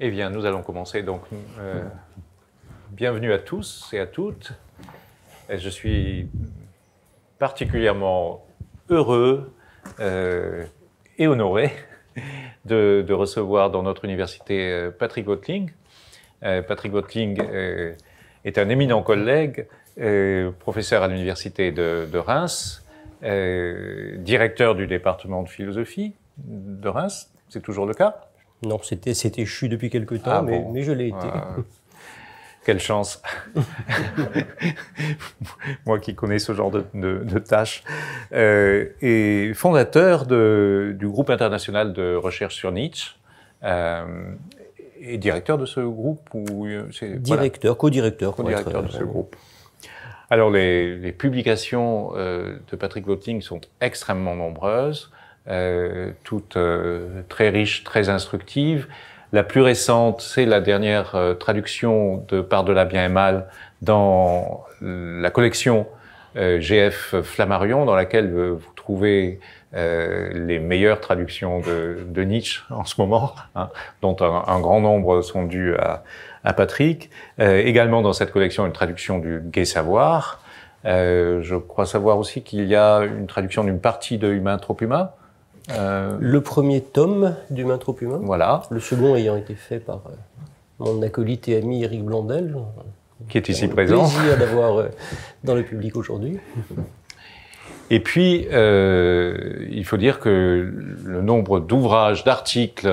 Eh bien, nous allons commencer donc euh, Bienvenue à tous et à toutes. je suis particulièrement heureux euh, et honoré de, recevoir dans notre université euh, Patrick Gotling. Euh, Patrick Gotling est un éminent collègue, professeur à l'université de, Reims, directeur du département de philosophie de Reims. C'est toujours le cas Non, c'était échu depuis quelque temps, ah mais, je l'ai été. Ah. Quelle chance Moi qui connais ce genre de, tâches. Euh, et fondateur du groupe international de recherche sur Nietzsche. Euh, et directeur de ce groupe ou euh, Directeur, co-directeur. Co-directeur de ce groupe. Alors les, publications de Patrick Lotting sont extrêmement nombreuses, toutes très riches, très instructives. La plus récente, c'est la dernière euh, traduction de Par de bien et mal dans euh, la collection euh, GF Flammarion, dans laquelle vous trouvez les meilleures traductions de, Nietzsche en ce moment, hein, dont un, grand nombre sont dues à, à Patrick. également dans cette collection, une traduction du Gay Savoir. je crois savoir aussi qu'il y a une traduction d'une partie de Humain trop humain. Euh, le premier tome d'Humain trop humain. Voilà. Le second ayant été fait par euh, mon acolyte et ami Eric Blondel. Qui est ici présent. plaisir d'avoir euh, dans le public aujourd'hui. Et puis, il faut dire que le nombre d'ouvrages, d'articles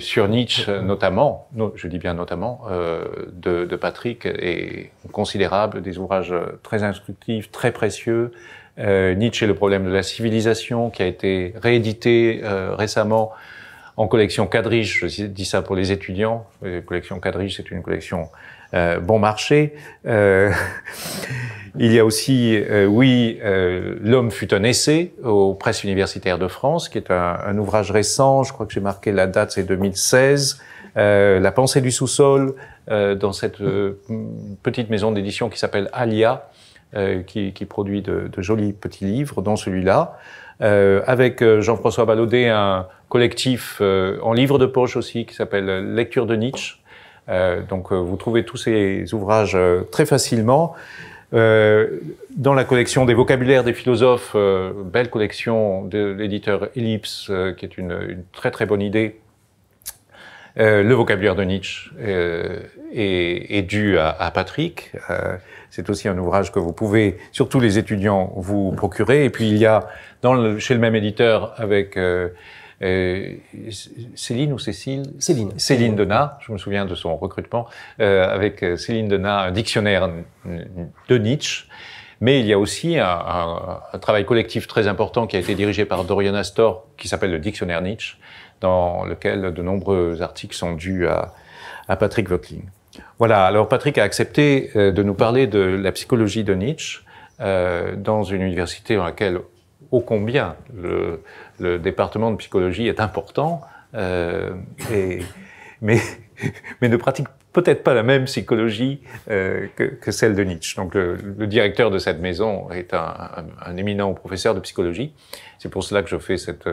sur Nietzsche, notamment, je dis bien notamment, de, Patrick, est considérable. Des ouvrages très instructifs, très précieux, euh, Nietzsche et le problème de la civilisation, qui a été réédité euh, récemment en collection quadrige. Je dis ça pour les étudiants. La euh, collection quadrige, c'est une collection bon marché. il y a aussi, oui, L'homme fut un essai aux presses universitaires de France, qui est un, un ouvrage récent. Je crois que j'ai marqué la date, c'est 2016. la pensée du sous-sol dans cette petite maison d'édition qui s'appelle Alia euh, qui, qui, produit de, de, jolis petits livres, dont celui-là. Euh, avec euh, Jean-François Ballaudet, un collectif en livre de poche aussi qui s'appelle Lecture de Nietzsche. donc vous trouvez tous ces ouvrages très facilement. Euh, dans la collection des vocabulaires des philosophes, belle collection de l'éditeur Ellipse, qui est une, une, très très bonne idée euh, le vocabulaire de Nietzsche euh, est, dû à, Patrick. Euh, c'est aussi un ouvrage que vous pouvez, surtout les étudiants, vous procurer. Et puis il y a, chez le même éditeur, avec Céline ou Cécile Céline. Céline Denat, je me souviens de son recrutement, avec Céline Denat, un dictionnaire de Nietzsche. Mais il y a aussi un, un, travail collectif très important qui a été dirigé par Dorian Astor, qui s'appelle le Dictionnaire Nietzsche, dans lequel de nombreux articles sont dus à, Patrick vokling Voilà, alors Patrick a accepté euh, de nous parler de la psychologie de Nietzsche euh, dans une université dans laquelle, ô combien, le, département de psychologie est important, euh, et, mais, mais ne pratique peut-être pas la même psychologie que, celle de Nietzsche. Donc le, directeur de cette maison est un, éminent professeur de psychologie. C'est pour cela que je fais cette,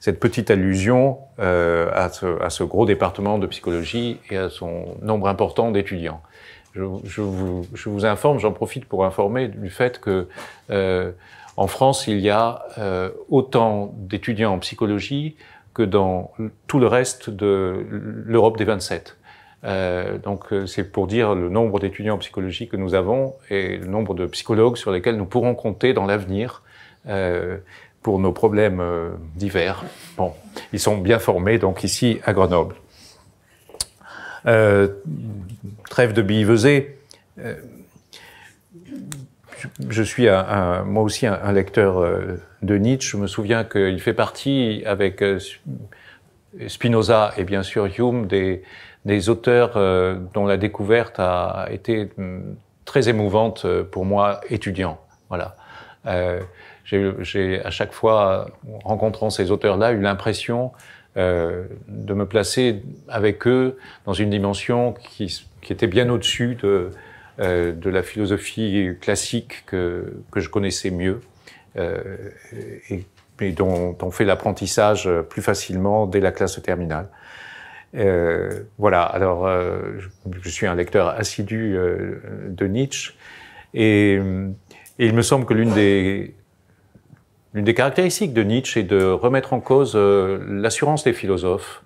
cette petite allusion euh, à, ce, gros département de psychologie et à son nombre important d'étudiants. Je, vous, informe, j'en profite pour informer du fait que euh, en France, il y a euh, autant d'étudiants en psychologie que dans tout le reste de l'Europe des 27. Euh, donc c'est pour dire le nombre d'étudiants en psychologie que nous avons et le nombre de psychologues sur lesquels nous pourrons compter dans l'avenir. Euh, pour nos problèmes euh, divers. Bon, ils sont bien formés, donc ici à Grenoble. Euh, trêve de billevesée. Euh, je suis moi aussi un, lecteur euh, de Nietzsche. Je me souviens qu'il fait partie avec Spinoza et bien sûr Hume des, auteurs dont la découverte a été hum, très émouvante pour moi étudiant. Voilà j'ai à chaque fois, en euh, rencontrant ces auteurs-là, eu l'impression euh, de me placer avec eux dans une dimension qui, qui était bien au-dessus de, euh, de la philosophie classique que, que je connaissais mieux euh, et, dont on fait l'apprentissage plus facilement dès la classe terminale. Euh, voilà, alors euh, je, je, suis un lecteur assidu de Nietzsche et, et il me semble que l'une des L'une des caractéristiques de Nietzsche est de remettre en cause euh, l'assurance des philosophes.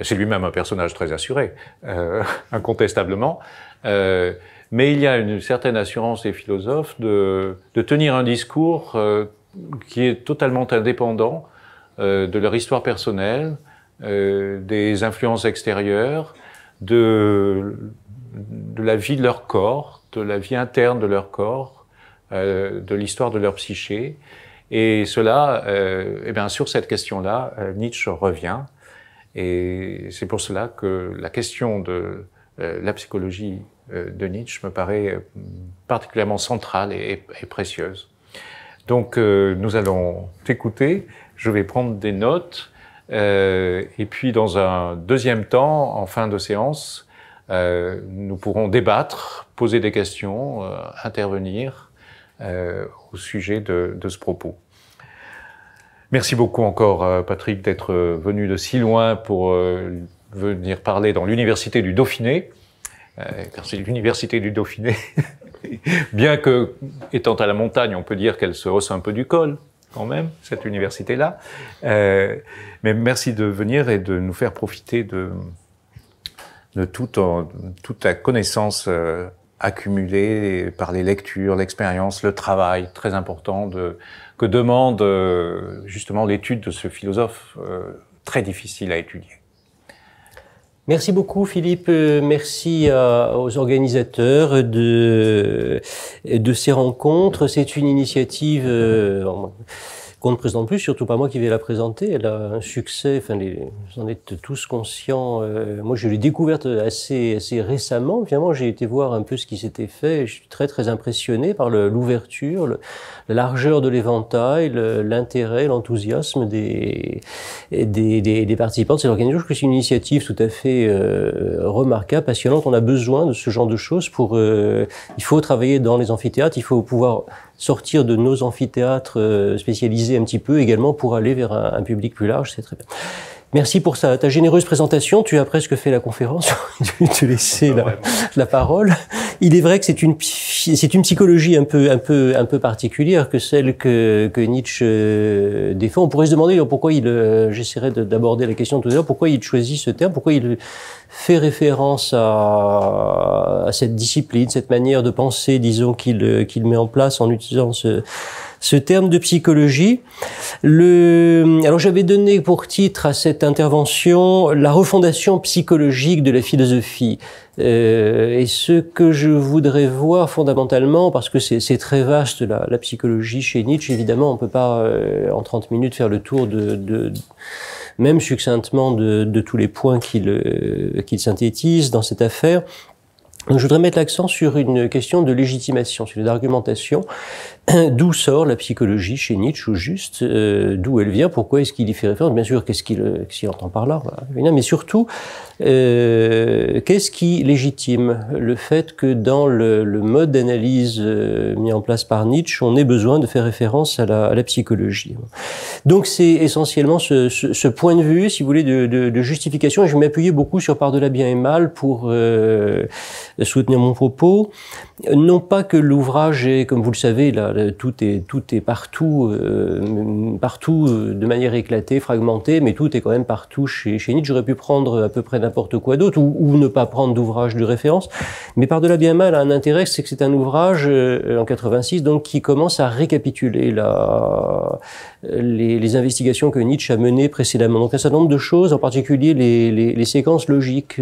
C'est lui-même un personnage très assuré, euh, incontestablement. Euh, mais il y a une certaine assurance des philosophes de, de tenir un discours euh, qui est totalement indépendant euh, de leur histoire personnelle, des influences extérieures, de, de la vie de leur corps, de la vie interne de leur corps, de l'histoire de leur psyché. Et cela, euh, eh bien sur cette question-là, euh, Nietzsche revient. Et c'est pour cela que la question de euh, la psychologie euh, de Nietzsche me paraît particulièrement centrale et, précieuse. Donc nous allons t'écouter, je vais prendre des notes, et puis dans un deuxième temps, en fin de séance, nous pourrons débattre, poser des questions, intervenir au sujet de, de ce propos. Merci beaucoup encore, euh, Patrick, d'être euh, venu de si loin pour euh, venir parler dans l'Université du Dauphiné, car c'est l'Université du Dauphiné. Bien que, étant à la montagne, on peut dire qu'elle se hausse un peu du col, quand même, cette université-là. mais merci de venir et de nous faire profiter de, de toute, toute connaissance accumulée par les lectures, l'expérience, le travail, très important de, que demande euh, justement l'étude de ce philosophe euh, très difficile à étudier. Merci beaucoup Philippe, euh, merci aux organisateurs de, de ces rencontres. C'est une initiative qu'on ne présente plus, surtout pas moi qui vais la présenter. Elle a un succès, enfin, les, vous en êtes tous conscients. Euh, moi, je l'ai découverte assez, assez récemment. Finalement, j'ai été voir un peu ce qui s'était fait. Je suis très, très impressionné par l'ouverture, la largeur de l'éventail, l'intérêt, l'enthousiasme des, des, des, participants C'est que c'est une initiative tout à fait euh, remarquable, passionnante. On a besoin de ce genre de choses pour. Euh, il faut travailler dans les amphithéâtres, il faut pouvoir sortir de nos amphithéâtres euh, spécialisés un petit peu également pour aller vers un, public plus large, c'est très bien. Merci pour ta généreuse présentation. Tu as presque fait la conférence. tu te laisser ah la, parole. Il est vrai que c'est une c'est une psychologie un peu un peu un peu particulière que celle que, que Nietzsche euh, défend. On pourrait se demander pourquoi il. Euh, j'essaierai d'aborder la question tout à l'heure. Pourquoi il choisit ce terme Pourquoi il fait référence à, à cette discipline, cette manière de penser, disons qu'il euh, qu'il met en place en utilisant ce ce terme de psychologie. Le, alors j'avais donné pour titre à cette intervention la refondation psychologique de la philosophie. Euh, et ce que je voudrais voir fondamentalement, parce que c'est très vaste la, la, psychologie chez Nietzsche, évidemment, on peut pas euh, en 30 minutes faire le tour de, de, même succinctement de, de, tous les points euh, qu'il synthétise dans cette affaire. Donc, je voudrais mettre l'accent sur une question de légitimation, sur une D'où sort la psychologie chez Nietzsche au juste euh, D'où elle vient Pourquoi est-ce qu'il y fait référence Bien sûr, euh, qu'est-ce qu'il entend par là Mais surtout, euh, qu'est-ce qui légitime le fait que dans le, mode d'analyse mis en place par Nietzsche, on ait besoin de faire référence à la, psychologie Donc c'est essentiellement ce, point de vue, si vous voulez, de, justification. Et je m'appuyais beaucoup sur Par-delà bien et mal pour soutenir mon propos. Non pas que l'ouvrage est, comme vous le savez, la, euh, tout est, tout est partout, euh, partout euh, de manière éclatée, fragmentée, mais tout est quand même partout chez, chez Nietzsche. J'aurais pu prendre à peu près n'importe quoi d'autre ou, ne pas prendre d'ouvrage de référence. Mais par-delà bien mal, un intérêt, c'est que c'est un ouvrage en 86 donc qui commence à récapituler les, investigations que Nietzsche a menées précédemment. Donc un certain nombre de choses, en particulier les, les séquences logiques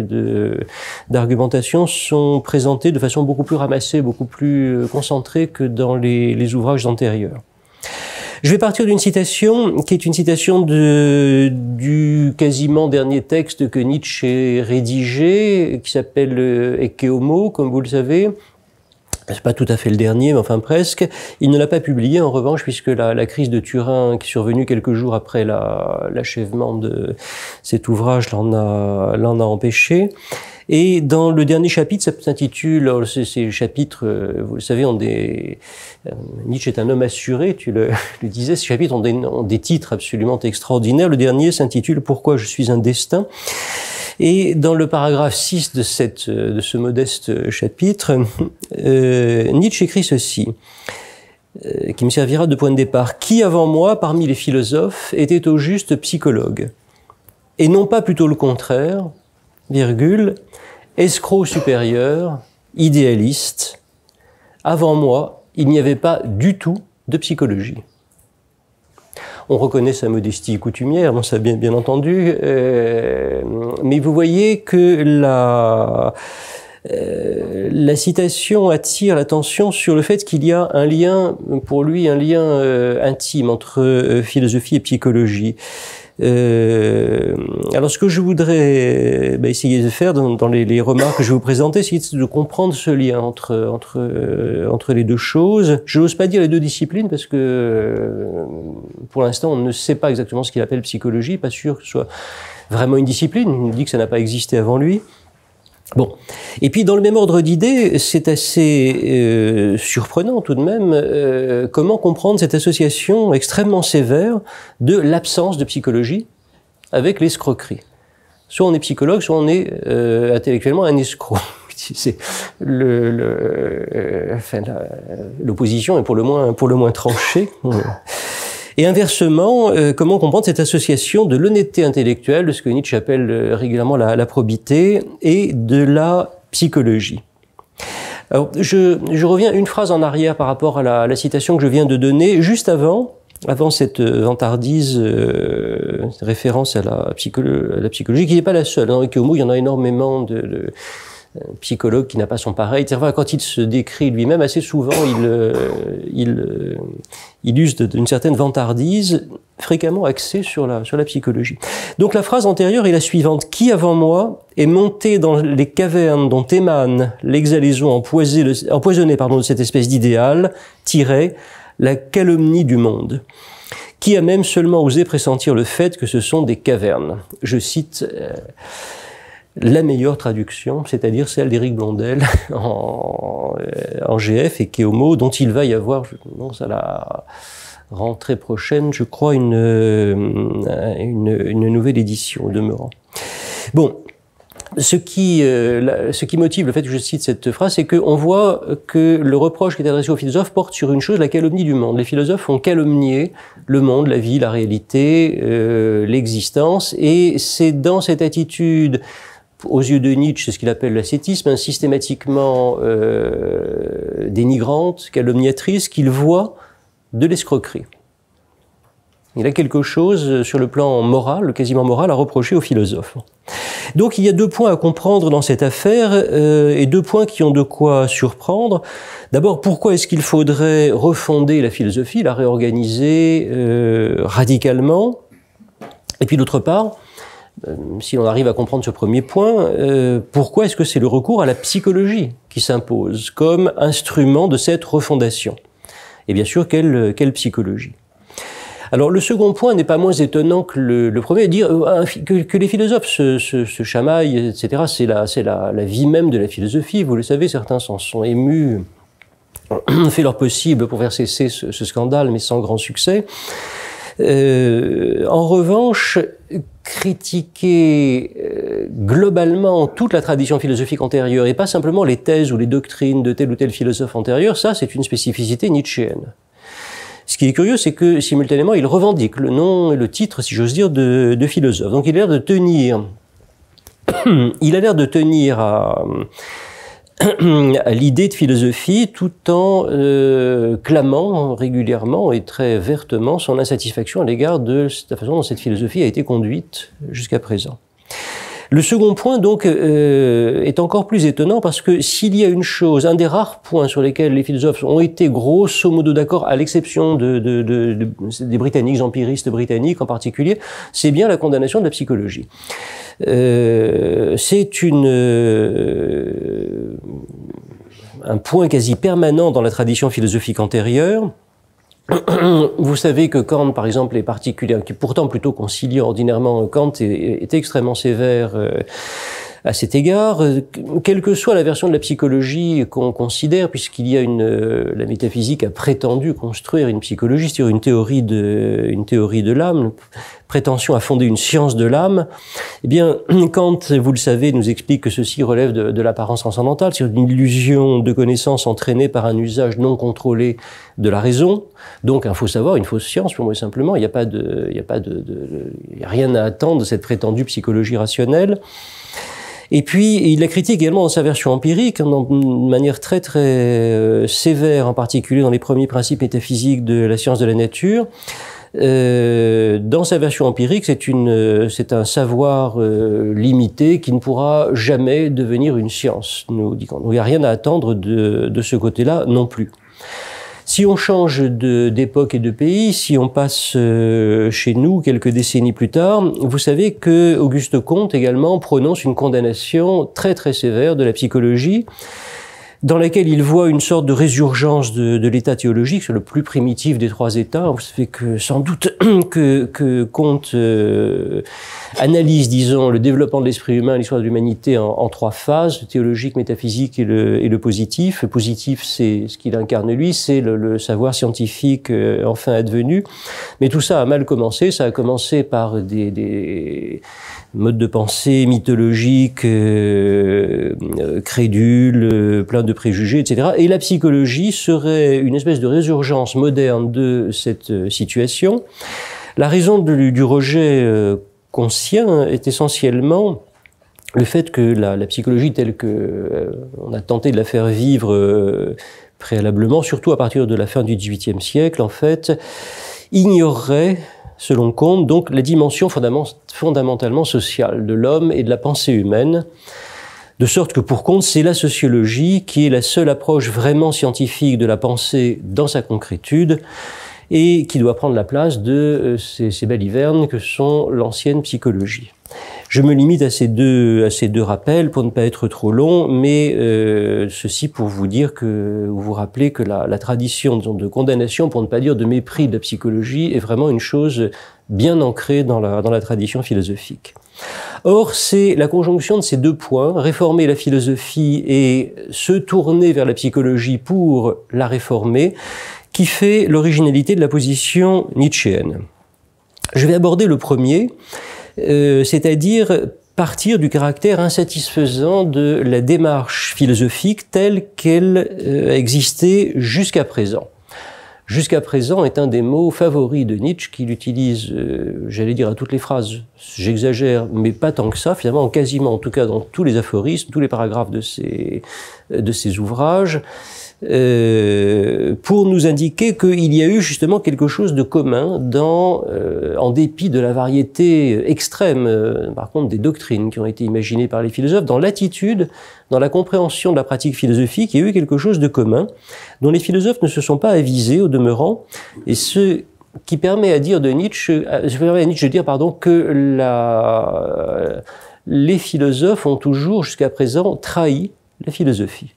d'argumentation sont présentées de façon beaucoup plus ramassée, beaucoup plus concentrée que dans les ouvrages antérieurs. Je vais partir d'une citation qui est une citation de, du quasiment dernier texte que Nietzsche rédigé, qui s'appelle euh, Ecce comme vous le savez. C'est pas tout à fait le dernier, mais enfin presque. Il ne l'a pas publié, en revanche, puisque la, crise de Turin, qui est survenue quelques jours après l'achèvement de cet ouvrage, l'en a, a empêché. Et dans le dernier chapitre, ça s'intitule, ces chapitres, euh, vous le savez, on des, euh, Nietzsche est un homme assuré, tu le, disais, ces chapitres ont des, des titres absolument extraordinaires. Le dernier s'intitule Pourquoi je suis un destin. Et dans le paragraphe 6 de, cette, euh, de ce modeste chapitre, Nietzsche écrit ceci, qui me servira de point de départ. Qui avant moi, parmi les philosophes, était au juste psychologue Et non pas plutôt le contraire, virgule, escroc supérieur, idéaliste, avant moi, il n'y avait pas du tout de psychologie. On reconnaît sa modestie coutumière, on ça bien, entendu, euh, mais vous voyez que la, euh, la citation attire l'attention sur le fait qu'il y a un lien, pour lui, un lien euh, intime entre philosophie et psychologie. Euh, alors, ce que je voudrais bah, essayer de faire dans, les, remarques que je vais vous présenter, c'est de comprendre ce lien entre, entre, euh, entre les deux choses. Je n'ose pas dire les deux disciplines parce que, euh, pour l'instant, on ne sait pas exactement ce qu'il appelle psychologie, pas sûr que ce soit vraiment une discipline. Il dit que ça n'a pas existé avant lui. Bon. Et puis dans le même ordre d'idées, c'est assez euh, surprenant tout de même euh, comment comprendre cette association extrêmement sévère de l'absence de psychologie avec l'escroquerie. Soit on est psychologue, soit on est euh, intellectuellement un escroc. C'est le, l'opposition est pour le moins pour le moins tranchée. Et inversement, euh, comment comprendre cette association de l'honnêteté intellectuelle, de ce que Nietzsche appelle euh, régulièrement la, la probité, et de la psychologie alors, je, je, reviens une phrase en arrière par rapport à la, la, citation que je viens de donner. Juste avant, avant cette euh, vantardise, euh, référence à la, à la, psychologie, qui n'est pas la seule. Hein, et qu'au mou il y en a énormément de, de psychologue qui n'a pas son pareil. Quand il se décrit lui-même, assez souvent, il, euh, euh, il, use d'une certaine vantardise, fréquemment axée sur la, sur la psychologie. Donc la phrase antérieure est la suivante. Qui avant moi est monté dans les cavernes dont émane l'exhalaison empoisonnée, pardon, de cette espèce d'idéal, tiré, la calomnie du monde qui a même seulement osé pressentir le fait que ce sont des cavernes. Je cite... Euh, la meilleure traduction, c'est-à-dire celle d'Éric Blondel en, euh, en, GF et qui dont il va y avoir, je pense, à la rentrée prochaine, je crois, une, euh, une, nouvelle édition demeurant. Bon. Ce qui, euh, ce qui motive le fait que je cite cette phrase, c'est qu'on voit que le reproche qui est adressé aux philosophes porte sur une chose, la calomnie du monde. Les philosophes ont calomnié le monde, la vie, la réalité, l'existence, et c'est dans cette attitude aux yeux de Nietzsche, c'est ce qu'il appelle l'ascétisme, hein, systématiquement euh, dénigrante, calomniatrice, qu'il voit de l'escroquerie. Il a quelque chose euh, sur le plan moral, quasiment moral, à reprocher aux philosophes. Donc il y a deux points à comprendre dans cette affaire euh, et deux points qui ont de quoi surprendre. D'abord, pourquoi est-ce qu'il faudrait refonder la philosophie, la réorganiser radicalement Et puis d'autre part, euh, si on arrive à comprendre ce premier point, euh, pourquoi est-ce que c'est le recours à la psychologie qui s'impose comme instrument de cette refondation Et bien sûr, quelle, quelle psychologie alors le second point n'est pas moins étonnant que le, premier, dire euh, que, les philosophes se, chamaillent, etc. C'est la, c'est la, vie même de la philosophie. Vous le savez, certains s'en sont émus, ont fait leur possible pour faire cesser ce scandale, mais sans grand succès. Euh, en revanche, critiquer euh, globalement toute la tradition philosophique antérieure et pas simplement les thèses ou les doctrines de tel ou tel philosophe antérieur, ça c'est une spécificité nietzschéenne. Ce qui est curieux, c'est que simultanément, il revendique le nom et le titre, si j'ose dire, de, philosophe. Donc il a l'air de tenir, il a l'air de tenir à, l'idée de philosophie tout en euh, clamant régulièrement et très vertement son insatisfaction à l'égard de la façon dont cette philosophie a été conduite jusqu'à présent. Le second point, donc, euh, est encore plus étonnant parce que s'il y a une chose, un des rares points sur lesquels les philosophes ont été grosso modo d'accord, à l'exception de, de, des Britanniques, empiristes britanniques en particulier, c'est bien la condamnation de la psychologie. Euh, c'est une euh, un point quasi permanent dans la tradition philosophique antérieure vous savez que Kant, par exemple, est particulier, qui pourtant plutôt concilie ordinairement, euh, Kant est, extrêmement sévère. Euh, à cet égard, euh, quelle que soit la version de la psychologie qu'on considère, puisqu'il y a une, euh, la métaphysique a prétendu construire une psychologie, c'est-à-dire une théorie de, une théorie de l'âme, prétention à fonder une science de l'âme, eh bien, Kant, vous le savez, nous explique que ceci relève de, de l'apparence transcendantale, c'est-à-dire d'une illusion de connaissance entraînée par un usage non contrôlé de la raison. Donc, un faux savoir, une fausse science, pour moi, simplement. Il n'y a pas de, il n'y a pas de, de, il a rien à attendre de cette prétendue psychologie rationnelle. Et puis, il la critique également dans sa version empirique, hein, d'une manière très très euh, sévère, en particulier dans les premiers principes métaphysiques de la science de la nature. Euh, dans sa version empirique, c'est euh, un savoir limité qui ne pourra jamais devenir une science. Nous, il n'y a rien à attendre de ce côté-là non plus. Si on change d'époque et de pays, si on passe euh, chez nous quelques décennies plus tard, vous savez que Auguste Comte également prononce une condamnation très très sévère de la psychologie dans laquelle il voit une sorte de résurgence de, de l'état théologique, sur le plus primitif des trois états, se fait que sans doute que, que Comte euh, analyse, disons, le développement de l'esprit humain, l'histoire de l'humanité en, en, trois phases, théologique, métaphysique et le, et le positif. Le positif, c'est ce qu'il incarne lui, c'est le, savoir scientifique euh, enfin advenu. Mais tout ça a mal commencé, ça a commencé par des, des mode de pensée mythologique, euh, euh, crédule, euh, plein de préjugés, etc. Et la psychologie serait une espèce de résurgence moderne de cette situation. La raison du rejet conscient est essentiellement le fait que la, la psychologie telle que on a tenté de la faire vivre préalablement, surtout à partir de la fin du XVIIIe siècle, en fait, ignorait selon Comte, donc la dimension fondamentalement sociale de l'homme et de la pensée humaine. De sorte que pour Comte, c'est la sociologie qui est la seule approche vraiment scientifique de la pensée dans sa concrétude et qui doit prendre la place de euh, ces, ces belles hivernes que sont l'ancienne psychologie. Je me limite à ces deux, à ces deux rappels pour ne pas être trop long, mais euh, ceci pour vous dire que, vous rappelez que la, tradition de condamnation, pour ne pas dire de mépris de la psychologie, est vraiment une chose bien ancrée dans la, dans la tradition philosophique. Or, c'est la conjonction de ces deux points, réformer la philosophie et se tourner vers la psychologie pour la réformer, qui fait l'originalité de la position nietzschéenne. Je vais aborder le premier, euh, c'est-à-dire partir du caractère insatisfaisant de la démarche philosophique telle qu'elle euh, existait jusqu'à présent. Jusqu'à présent est un des mots favoris de Nietzsche qu'il utilise, euh, j'allais dire à toutes les phrases, j'exagère, mais pas tant que ça, finalement, quasiment, en tout cas dans tous les aphorismes, tous les paragraphes de ses ouvrages. Euh, pour nous indiquer qu'il y a eu justement quelque chose de commun dans, euh, en dépit de la variété extrême, euh, par contre, des doctrines qui ont été imaginées par les philosophes, dans l'attitude, dans la compréhension de la pratique philosophique, il y a eu quelque chose de commun dont les philosophes ne se sont pas avisés au demeurant, et ce qui permet à dire de Nietzsche, je permet à Nietzsche de dire pardon que la, les philosophes ont toujours jusqu'à présent trahi la philosophie.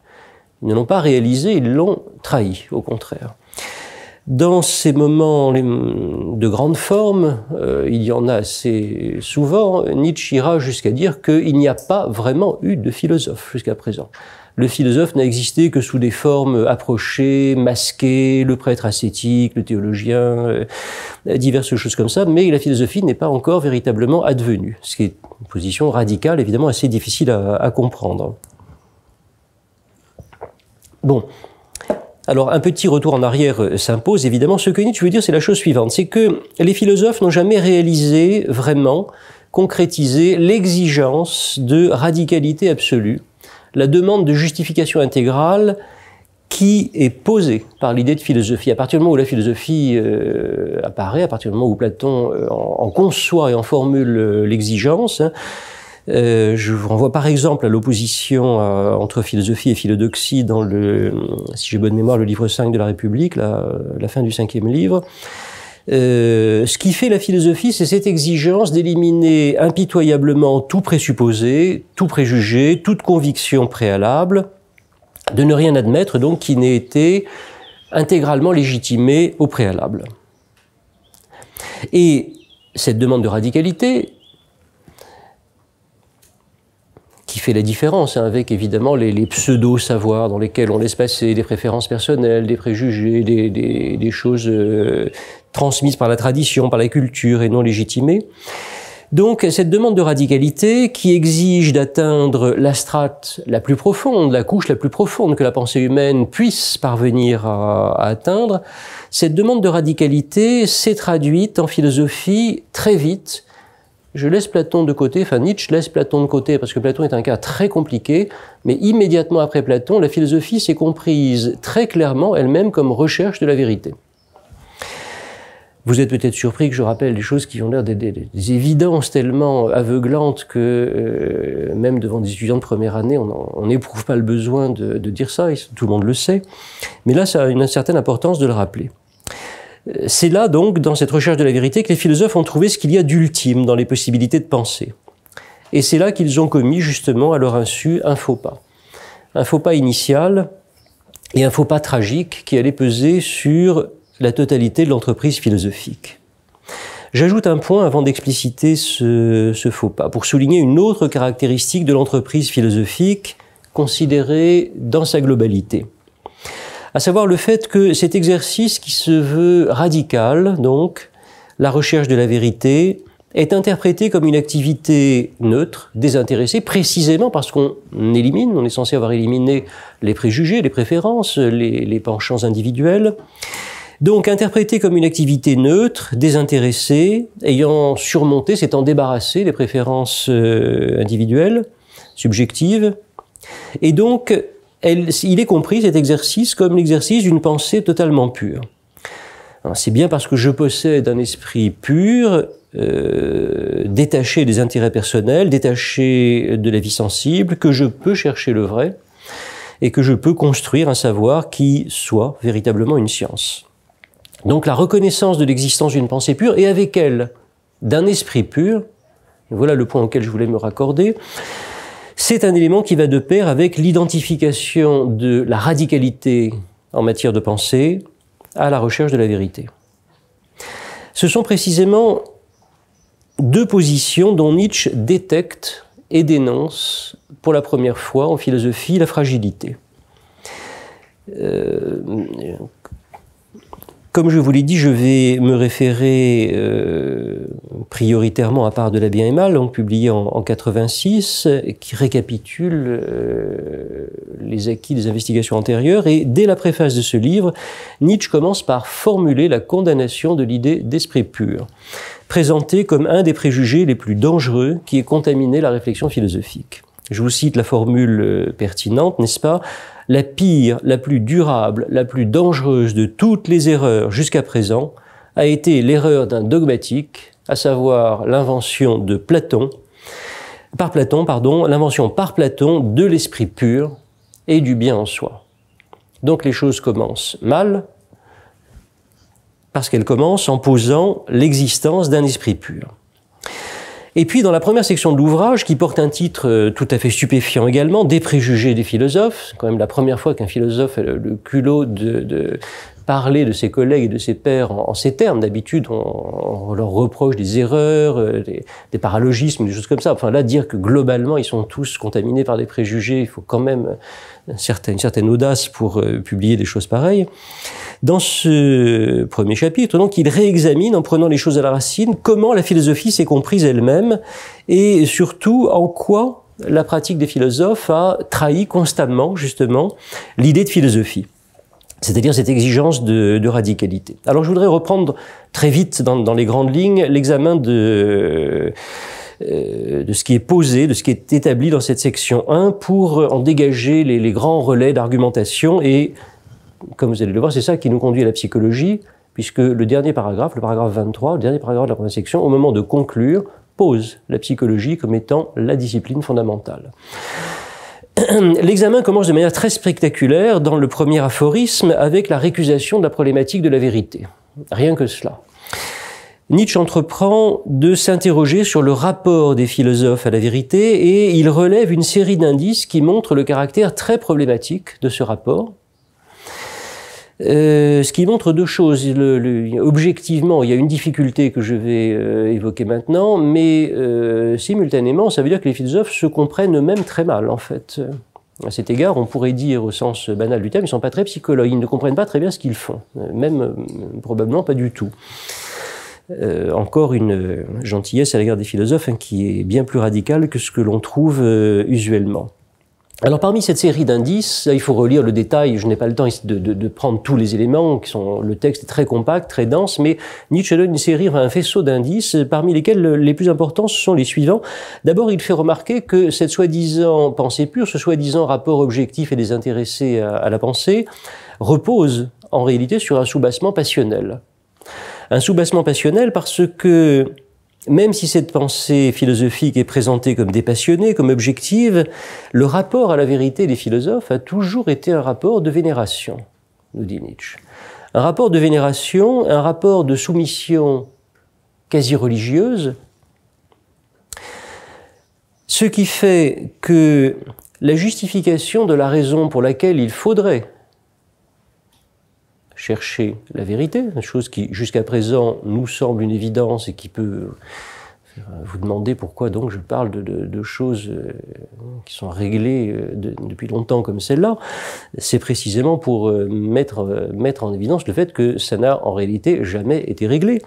Ils ne l'ont pas réalisé, ils l'ont trahi, au contraire. Dans ces moments de grande forme, euh, il y en a assez souvent, Nietzsche ira jusqu'à dire qu'il n'y a pas vraiment eu de philosophe jusqu'à présent. Le philosophe n'a existé que sous des formes approchées, masquées, le prêtre ascétique, le théologien, euh, diverses choses comme ça, mais la philosophie n'est pas encore véritablement advenue, ce qui est une position radicale, évidemment assez difficile à comprendre. Bon. Alors un petit retour en arrière euh, s'impose évidemment. Ce que Nietzsche veut dire, c'est la chose suivante, c'est que les philosophes n'ont jamais réalisé vraiment, concrétisé l'exigence de radicalité absolue, la demande de justification intégrale qui est posée par l'idée de philosophie. À partir du moment où la philosophie euh, apparaît, à partir du moment où Platon euh, en, conçoit et en formule l'exigence, hein, euh, je vous renvoie par exemple à l'opposition euh, entre philosophie et philodoxie dans le, si j'ai bonne mémoire, le livre 5 de la République, euh, la, fin du cinquième livre. ce qui fait la philosophie, c'est cette exigence d'éliminer impitoyablement tout présupposé, tout préjugé, toute conviction préalable, de ne rien admettre donc qui n'ait été intégralement légitimé au préalable. Et cette demande de radicalité, qui fait la différence, hein, avec évidemment les, les pseudo-savoirs dans lesquels on laisse passer des préférences personnelles, des préjugés, des, choses euh, transmises par la tradition, par la culture et non légitimées. Donc cette demande de radicalité qui exige d'atteindre la strate la plus profonde, la couche la plus profonde que la pensée humaine puisse parvenir à atteindre, cette demande de radicalité s'est traduite en philosophie très vite je laisse Platon de côté, enfin Nietzsche laisse Platon de côté parce que Platon est un cas très compliqué, mais immédiatement après Platon, la philosophie s'est comprise très clairement elle-même comme recherche de la vérité. Vous êtes peut-être surpris que je rappelle des choses qui ont l'air des, des, évidences tellement aveuglantes que euh, même devant des étudiants de première année, on n'éprouve pas le besoin de, dire ça, tout le monde le sait. Mais là, ça a une certaine importance de le rappeler. C'est là donc, dans cette recherche de la vérité, que les philosophes ont trouvé ce qu'il y a d'ultime dans les possibilités de penser. Et c'est là qu'ils ont commis justement, à leur insu, un faux pas. Un faux pas initial et un faux pas tragique qui allait peser sur la totalité de l'entreprise philosophique. J'ajoute un point avant d'expliciter ce, ce, faux pas, pour souligner une autre caractéristique de l'entreprise philosophique considérée dans sa globalité à savoir le fait que cet exercice qui se veut radical, donc la recherche de la vérité, est interprété comme une activité neutre, désintéressée, précisément parce qu'on élimine, on est censé avoir éliminé les préjugés, les préférences, les, penchants individuels. Donc interprété comme une activité neutre, désintéressée, ayant surmonté, s'étant débarrassé des préférences euh, individuelles, subjectives, et donc il est compris cet exercice comme l'exercice d'une pensée totalement pure. C'est bien parce que je possède un esprit pur, euh, détaché des intérêts personnels, détaché de la vie sensible, que je peux chercher le vrai et que je peux construire un savoir qui soit véritablement une science. Donc la reconnaissance de l'existence d'une pensée pure et avec elle d'un esprit pur, voilà le point auquel je voulais me raccorder, c'est un élément qui va de pair avec l'identification de la radicalité en matière de pensée à la recherche de la vérité. Ce sont précisément deux positions dont Nietzsche détecte et dénonce pour la première fois en philosophie la fragilité. Euh, comme je vous l'ai dit, je vais me référer euh, prioritairement à part de la bien et mal, donc publié en, en 86, qui récapitule euh, les acquis des investigations antérieures. Et dès la préface de ce livre, Nietzsche commence par formuler la condamnation de l'idée d'esprit pur, présentée comme un des préjugés les plus dangereux qui est contaminé la réflexion philosophique. Je vous cite la formule euh, pertinente, n'est-ce pas la pire, la plus durable, la plus dangereuse de toutes les erreurs jusqu'à présent a été l'erreur d'un dogmatique, à savoir l'invention de Platon, par Platon, pardon, l'invention par Platon de l'esprit pur et du bien en soi. Donc les choses commencent mal, parce qu'elles commencent en posant l'existence d'un esprit pur. Et puis dans la première section de l'ouvrage, qui porte un titre euh, tout à fait stupéfiant également, Des préjugés des philosophes, c'est quand même la première fois qu'un philosophe a le culot de, parler de ses collègues et de ses pairs en, ces termes. D'habitude, on, leur reproche des erreurs, euh, des, des, paralogismes, des choses comme ça. Enfin là, dire que globalement, ils sont tous contaminés par des préjugés, il faut quand même une certaine, audace pour euh, publier des choses pareilles. Dans ce premier chapitre, donc, il réexamine, en prenant les choses à la racine, comment la philosophie s'est comprise elle-même et surtout en quoi la pratique des philosophes a trahi constamment, justement, l'idée de philosophie c'est-à-dire cette exigence de, radicalité. Alors je voudrais reprendre très vite dans les grandes lignes l'examen de, euh, de ce qui est posé, de ce qui est établi dans cette section 1 pour euh, en dégager les, grands relais d'argumentation. Et comme vous allez le voir, c'est ça qui nous conduit à la psychologie, puisque le dernier paragraphe, le paragraphe 23, le dernier paragraphe de la première section, au moment de conclure, pose la psychologie comme étant la discipline fondamentale. L'examen commence de manière très spectaculaire dans le premier aphorisme avec la récusation de la problématique de la vérité. Rien que cela. Nietzsche entreprend de s'interroger sur le rapport des philosophes à la vérité et il relève une série d'indices qui montrent le caractère très problématique de ce rapport. Euh, ce qui montre deux choses. objectivement, il y a une difficulté que je vais euh, évoquer maintenant, mais euh, simultanément, ça veut dire que les philosophes se comprennent eux-mêmes très mal, en fait. À cet égard, on pourrait dire, au sens banal du terme, ils ne sont pas très psychologues, ils ne comprennent pas très bien ce qu'ils font, même probablement pas du tout. Euh, encore une euh, gentillesse à l'égard des philosophes hein, qui est bien plus radicale que ce que l'on trouve euh, usuellement. Alors parmi cette série d'indices, il faut relire le détail, je n'ai pas le temps de, de, prendre tous les éléments, qui sont le texte est très compact, très dense, mais Nietzsche donne une série, un faisceau d'indices, parmi lesquels les plus importants sont les suivants. D'abord, il fait remarquer que cette soi-disant pensée pure, ce soi-disant rapport objectif et désintéressé à, à la pensée, repose en réalité sur un soubassement passionnel. Un soubassement passionnel parce que même si cette pensée philosophique est présentée comme dépassionnée, comme objective, le rapport à la vérité des philosophes a toujours été un rapport de vénération, nous dit Nietzsche. Un rapport de vénération, un rapport de soumission quasi religieuse, ce qui fait que la justification de la raison pour laquelle il faudrait chercher la vérité, chose qui jusqu'à présent nous semble une évidence et qui peut euh, vous demander pourquoi donc je parle de, choses euh, qui sont réglées euh, depuis longtemps comme celle-là, c'est précisément pour mettre, mettre en évidence le fait que ça n'a en réalité jamais été réglé.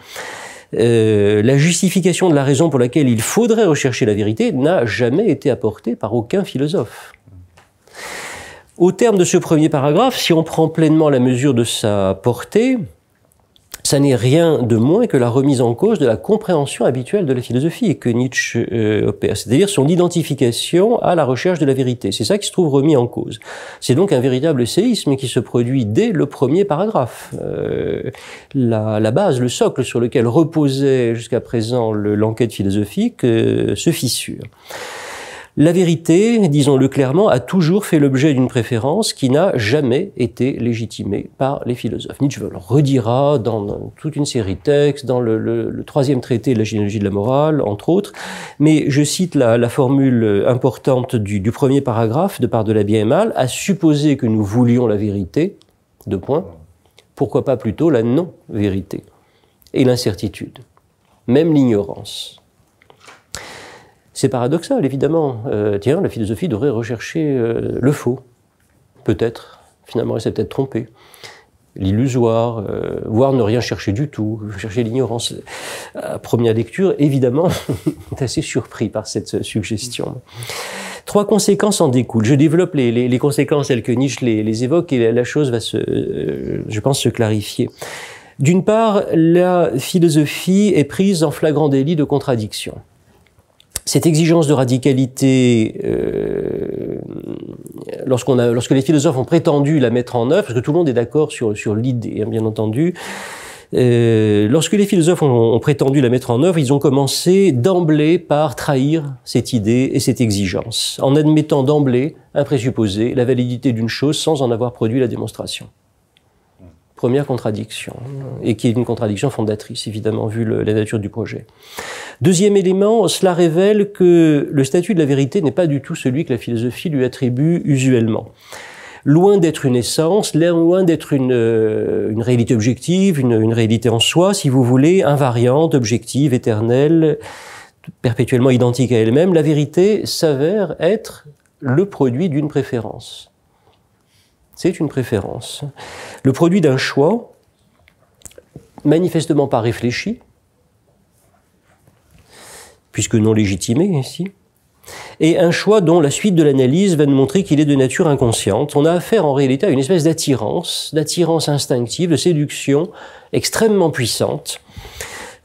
la justification de la raison pour laquelle il faudrait rechercher la vérité n'a jamais été apportée par aucun philosophe. Au terme de ce premier paragraphe, si on prend pleinement la mesure de sa portée, ça n'est rien de moins que la remise en cause de la compréhension habituelle de la philosophie que Nietzsche euh, opère, c'est-à-dire son identification à la recherche de la vérité. C'est ça qui se trouve remis en cause. C'est donc un véritable séisme qui se produit dès le premier paragraphe. Euh, la, base, le socle sur lequel reposait jusqu'à présent l'enquête philosophique euh, se fissure. La vérité, disons-le clairement, a toujours fait l'objet d'une préférence qui n'a jamais été légitimée par les philosophes. Nietzsche le redira dans toute une série de textes, dans le, troisième traité de la généalogie de la morale, entre autres, mais je cite la, formule importante du, premier paragraphe de part de la bien mal, à supposer que nous voulions la vérité, de points, pourquoi pas plutôt la non-vérité et l'incertitude, même l'ignorance. C'est paradoxal, évidemment. Euh, tiens, la philosophie devrait rechercher euh, le faux. Peut-être. Finalement, elle s'est peut-être trompée. L'illusoire, euh, voire ne rien chercher du tout, chercher l'ignorance. À première lecture, évidemment, on est assez surpris par cette suggestion. Trois conséquences en découlent. Je développe les, conséquences telles que Nietzsche les, évoque et la, chose va se, je pense, se clarifier. D'une part, la philosophie est prise en flagrant délit de contradiction. Cette exigence de radicalité, euh, lorsqu'on a, lorsque les philosophes ont prétendu la mettre en œuvre, parce que tout le monde est d'accord sur, l'idée, hein, bien entendu, euh, lorsque les philosophes ont, ont, prétendu la mettre en œuvre, ils ont commencé d'emblée par trahir cette idée et cette exigence, en admettant d'emblée un présupposé, la validité d'une chose sans en avoir produit la démonstration première contradiction, et qui est une contradiction fondatrice, évidemment, vu la nature du projet. Deuxième élément, cela révèle que le statut de la vérité n'est pas du tout celui que la philosophie lui attribue usuellement. Loin d'être une essence, loin d'être une, euh, réalité objective, une réalité en soi, si vous voulez, invariante, objective, éternelle, perpétuellement identique à elle-même, la vérité s'avère être le produit d'une préférence c'est une préférence. Le produit d'un choix, manifestement pas réfléchi, puisque non légitimé ici, et un choix dont la suite de l'analyse va nous montrer qu'il est de nature inconsciente. On a affaire en réalité à une espèce d'attirance, d'attirance instinctive, de séduction extrêmement puissante,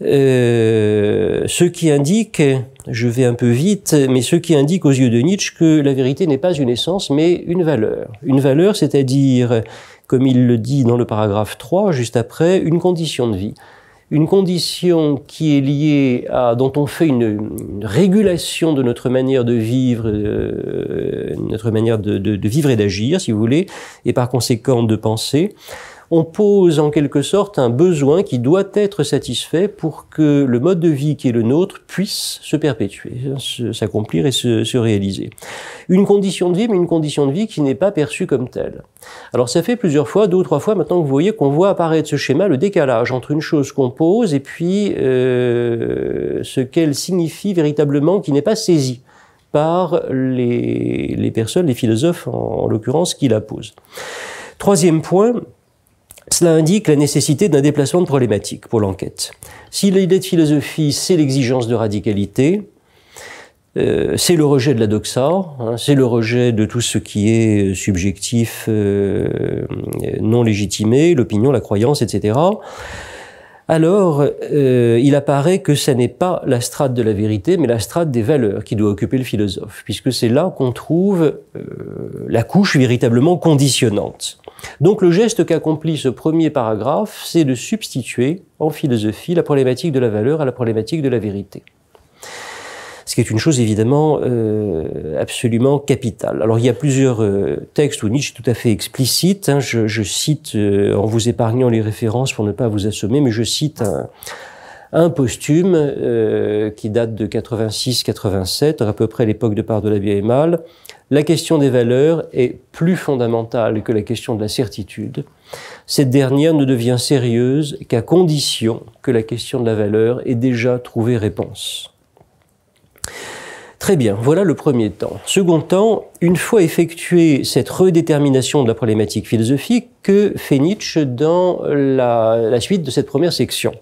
euh, ce qui indique je vais un peu vite, mais ce qui indique aux yeux de Nietzsche que la vérité n'est pas une essence, mais une valeur. Une valeur, c'est-à-dire, comme il le dit dans le paragraphe 3, juste après, une condition de vie. Une condition qui est liée à, dont on fait une, régulation de notre manière de vivre, euh, notre manière de vivre et d'agir, si vous voulez, et par conséquent de penser on pose en quelque sorte un besoin qui doit être satisfait pour que le mode de vie qui est le nôtre puisse se perpétuer, s'accomplir et se, réaliser. Une condition de vie, mais une condition de vie qui n'est pas perçue comme telle. Alors ça fait plusieurs fois, deux ou trois fois maintenant que vous voyez qu'on voit apparaître ce schéma, le décalage entre une chose qu'on pose et puis euh, ce qu'elle signifie véritablement qui n'est pas saisi par les, personnes, les philosophes en l'occurrence, qui la posent. Troisième point, cela indique la nécessité d'un déplacement de problématique pour l'enquête. Si l'idée de philosophie, c'est l'exigence de radicalité, euh, c'est le rejet de la doxa, hein, c'est le rejet de tout ce qui est euh, subjectif, euh, non légitimé, l'opinion, la croyance, etc alors euh, il apparaît que ce n'est pas la strate de la vérité, mais la strate des valeurs qui doit occuper le philosophe, puisque c'est là qu'on trouve euh, la couche véritablement conditionnante. Donc le geste qu'accomplit ce premier paragraphe, c'est de substituer en philosophie la problématique de la valeur à la problématique de la vérité ce qui est une chose évidemment euh, absolument capitale. Alors il y a plusieurs euh, textes où Nietzsche est tout à fait explicite. Hein. je, je, cite, euh, en vous épargnant les références pour ne pas vous assommer, mais je cite un, un posthume qui date de 86-87, à peu près l'époque de part de la vie et mal. La question des valeurs est plus fondamentale que la question de la certitude. Cette dernière ne devient sérieuse qu'à condition que la question de la valeur ait déjà trouvé réponse. Très bien, voilà le premier temps. Second temps, une fois effectuée cette redétermination de la problématique philosophique, que fait Nietzsche dans la, la suite de cette première section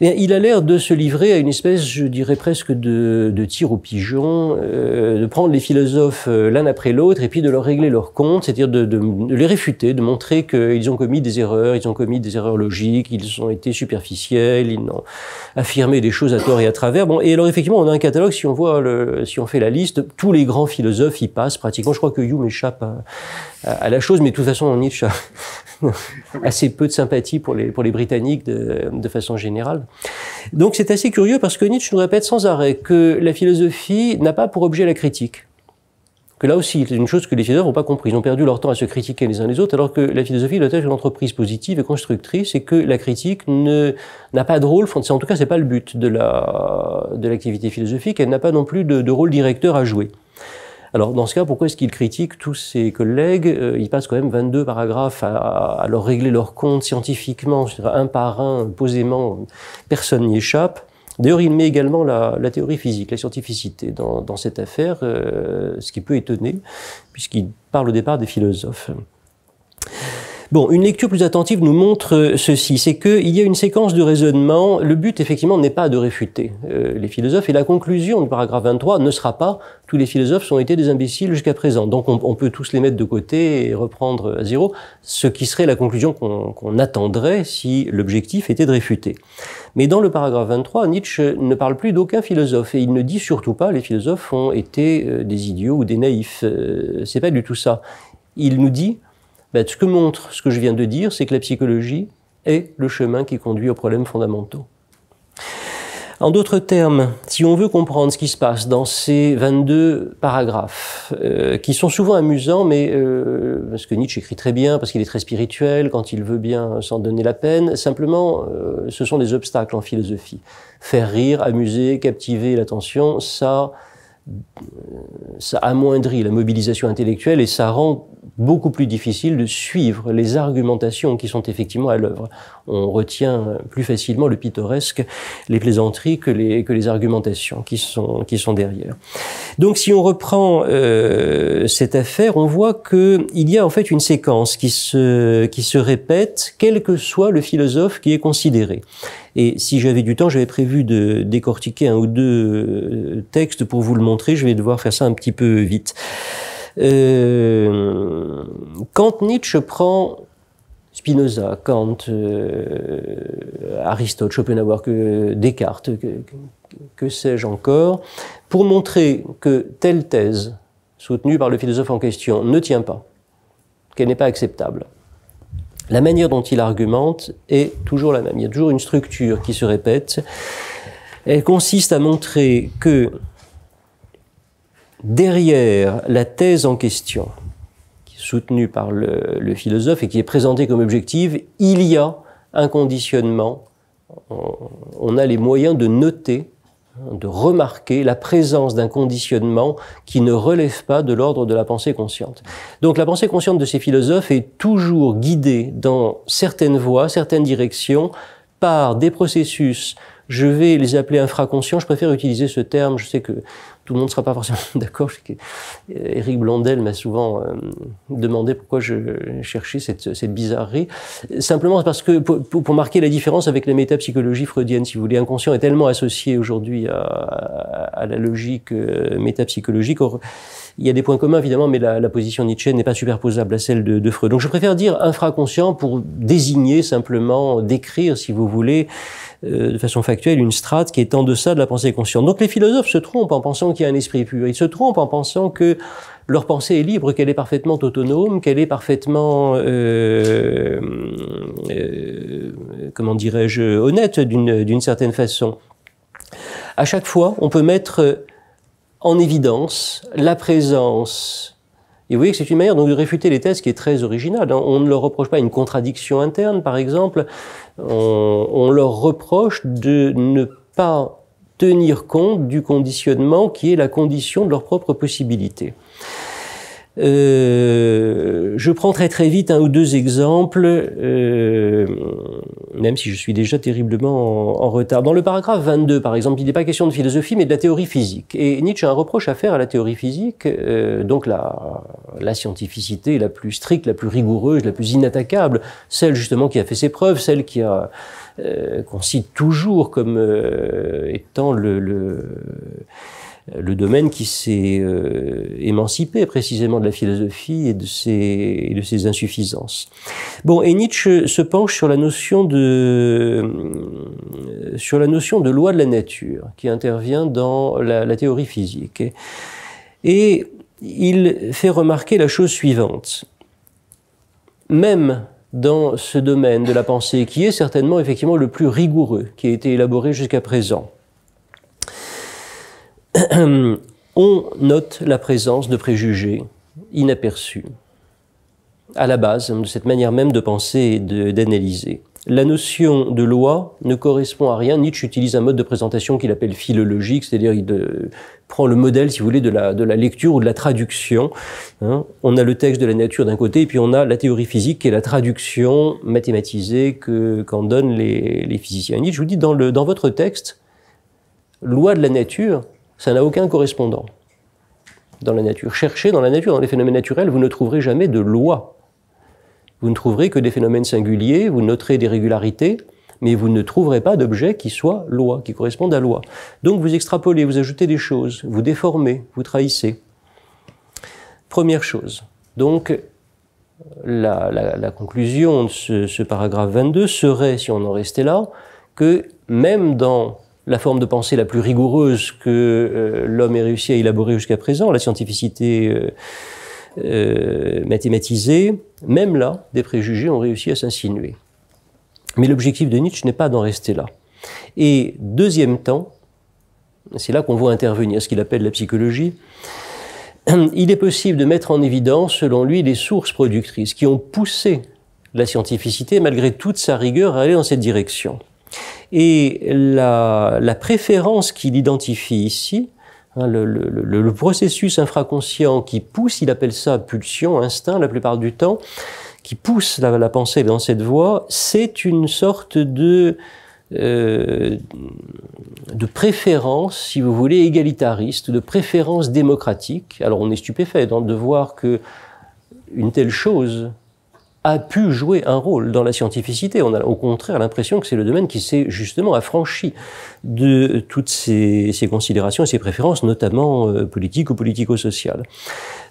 il a l'air de se livrer à une espèce, je dirais presque, de, tir au pigeon, euh, de prendre les philosophes euh, l'un après l'autre et puis de leur régler leur compte, c'est-à-dire de, les réfuter, de montrer qu'ils ont commis des erreurs, ils ont commis des erreurs logiques, ils ont été superficiels, ils ont affirmé des choses à tort et à travers. Bon, et alors effectivement, on a un catalogue, si on voit, le, si on fait la liste, tous les grands philosophes y passent pratiquement. Je crois que Hume échappe à, à, la chose, mais de toute façon, Nietzsche euh, a assez peu de sympathie pour les, pour les Britanniques de, de façon générale. Donc c'est assez curieux parce que Nietzsche nous répète sans arrêt que la philosophie n'a pas pour objet la critique que là aussi, c'est une chose que les philosophes n'ont pas compris. Ils ont perdu leur temps à se critiquer les uns les autres, alors que la philosophie doit être une entreprise positive et constructrice, et que la critique ne n'a pas de rôle, en tout cas, c'est pas le but de la de l'activité philosophique. Elle n'a pas non plus de, de, rôle directeur à jouer. Alors dans ce cas, pourquoi est-ce qu'il critique tous ses collègues euh, Il passe quand même 22 paragraphes à, à, leur régler leur compte scientifiquement, un par un, posément, personne n'y échappe. D'ailleurs, il met également la, théorie physique, la scientificité dans, cette affaire, euh, ce qui peut étonner, puisqu'il parle au départ des philosophes. Bon, une lecture plus attentive nous montre euh, ceci, c'est qu'il y a une séquence de raisonnement. Le but, effectivement, n'est pas de réfuter euh, les philosophes, et la conclusion du paragraphe 23 ne sera pas tous les philosophes ont été des imbéciles jusqu'à présent. Donc on, peut tous les mettre de côté et reprendre à zéro, ce qui serait la conclusion qu'on attendrait si l'objectif était de réfuter. Mais dans le paragraphe 23, Nietzsche ne parle plus d'aucun philosophe, et il ne dit surtout pas les philosophes ont été euh, des idiots ou des naïfs. C'est pas du tout ça. Il nous dit ben, ce que montre ce que je viens de dire, c'est que la psychologie est le chemin qui conduit aux problèmes fondamentaux. En d'autres termes, si on veut comprendre ce qui se passe dans ces 22 paragraphes, euh, qui sont souvent amusants, mais euh, parce que Nietzsche écrit très bien, parce qu'il est très spirituel, quand il veut bien s'en donner la peine, simplement, euh, ce sont des obstacles en philosophie. Faire rire, amuser, captiver l'attention, ça, euh, ça amoindrit la mobilisation intellectuelle et ça rend beaucoup plus difficile de suivre les argumentations qui sont effectivement à l'œuvre. On retient plus facilement le pittoresque, les plaisanteries que les, que les argumentations qui sont, qui sont derrière. Donc si on reprend euh, cette affaire, on voit qu'il y a en fait une séquence qui se, qui se répète, quel que soit le philosophe qui est considéré. Et si j'avais du temps, j'avais prévu de décortiquer un ou deux euh, textes pour vous le montrer. Je vais devoir faire ça un petit peu vite. Euh, quand Nietzsche prend Spinoza, Kant, euh, Aristote, Schopenhauer, que Descartes, que, que sais-je encore, pour montrer que telle thèse soutenue par le philosophe en question ne tient pas, qu'elle n'est pas acceptable la manière dont il argumente est toujours la même. Il y a toujours une structure qui se répète. Elle consiste à montrer que derrière la thèse en question, qui est soutenue par le, philosophe et qui est présentée comme objective, il y a un conditionnement. on a les moyens de noter de remarquer la présence d'un conditionnement qui ne relève pas de l'ordre de la pensée consciente. Donc la pensée consciente de ces philosophes est toujours guidée dans certaines voies, certaines directions, par des processus, je vais les appeler infraconscients, je préfère utiliser ce terme, je sais que tout le monde ne sera pas forcément d'accord. Euh, Eric Blondel m'a souvent euh, demandé pourquoi je cherchais cette, bizarrerie. Simplement parce que pour, marquer la différence avec la métapsychologie freudienne, si vous voulez, inconscient est tellement associé aujourd'hui à, la logique euh, métapsychologique. Or, il y a des points communs évidemment, mais la, position Nietzsche n'est pas superposable à celle de, Freud. Donc je préfère dire infraconscient pour désigner simplement, décrire, si vous voulez, euh, de façon factuelle, une strate qui est en deçà de la pensée consciente. Donc les philosophes se trompent en pensant qu'il y a un esprit pur. Ils se trompent en pensant que leur pensée est libre, qu'elle est parfaitement autonome, qu'elle est parfaitement, euh, euh, comment dirais-je, honnête d'une certaine façon. À chaque fois, on peut mettre en évidence la présence et vous voyez que c'est une manière de réfuter les thèses qui est très originale. Hein. On ne leur reproche pas une contradiction interne, par exemple. On, on leur reproche de ne pas tenir compte du conditionnement qui est la condition de leur propre possibilité. Euh, je prends très très vite un ou deux exemples, euh, même si je suis déjà terriblement en, retard. Dans le paragraphe 22, par exemple, il n'est pas question de philosophie, mais de la théorie physique. Et Nietzsche a un reproche à faire à la théorie physique, euh, donc la, la scientificité la plus stricte, la plus rigoureuse, la plus inattaquable, celle justement qui a fait ses preuves, celle qui a qu'on cite toujours comme étant le, le le domaine qui s'est euh, émancipé précisément de la philosophie et de ses, insuffisances. Bon, et Nietzsche se penche sur la notion de euh, sur la notion de loi de la nature qui intervient dans la, théorie physique et il fait remarquer la chose suivante. Même dans ce domaine de la pensée qui est certainement effectivement le plus rigoureux qui a été élaboré jusqu'à présent, on note la présence de préjugés inaperçus à la base de cette manière même de penser et d'analyser. La notion de loi ne correspond à rien. Nietzsche utilise un mode de présentation qu'il appelle philologique, c'est-à-dire il prend le modèle, si vous voulez, de la, de la lecture ou de la traduction. Hein. on a le texte de la nature d'un côté, et puis on a la théorie physique qui est la traduction mathématisée que qu'en donnent les, les physiciens. Nietzsche vous dit dans, le, dans votre texte, loi de la nature, ça n'a aucun correspondant dans la nature. Cherchez dans la nature, dans les phénomènes naturels, vous ne trouverez jamais de loi. Vous ne trouverez que des phénomènes singuliers, vous noterez des régularités, mais vous ne trouverez pas d'objet qui soit loi, qui corresponde à loi. Donc vous extrapolez, vous ajoutez des choses, vous déformez, vous trahissez. Première chose. Donc la, conclusion de ce paragraphe 22 serait, si on en restait là, que même dans la forme de pensée la plus rigoureuse que euh, l'homme ait réussi à élaborer jusqu'à présent, la scientificité euh, euh, mathématisée, même là, des préjugés ont réussi à s'insinuer. Mais l'objectif de Nietzsche n'est pas d'en rester là. Et deuxième temps, c'est là qu'on voit intervenir ce qu'il appelle la psychologie, il est possible de mettre en évidence, selon lui, les sources productrices qui ont poussé la scientificité, malgré toute sa rigueur, à aller dans cette direction. Et la, préférence qu'il identifie ici, hein, le, processus infraconscient qui pousse, il appelle ça pulsion, instinct la plupart du temps, qui pousse la, pensée dans cette voie, c'est une sorte de euh, de préférence, si vous voulez, égalitariste, de préférence démocratique. Alors on est stupéfait hein, de voir que une telle chose a pu jouer un rôle dans la scientificité. On a au contraire l'impression que c'est le domaine qui s'est justement affranchi de toutes ces, considérations et ces préférences, notamment euh, politiques ou politico-sociales.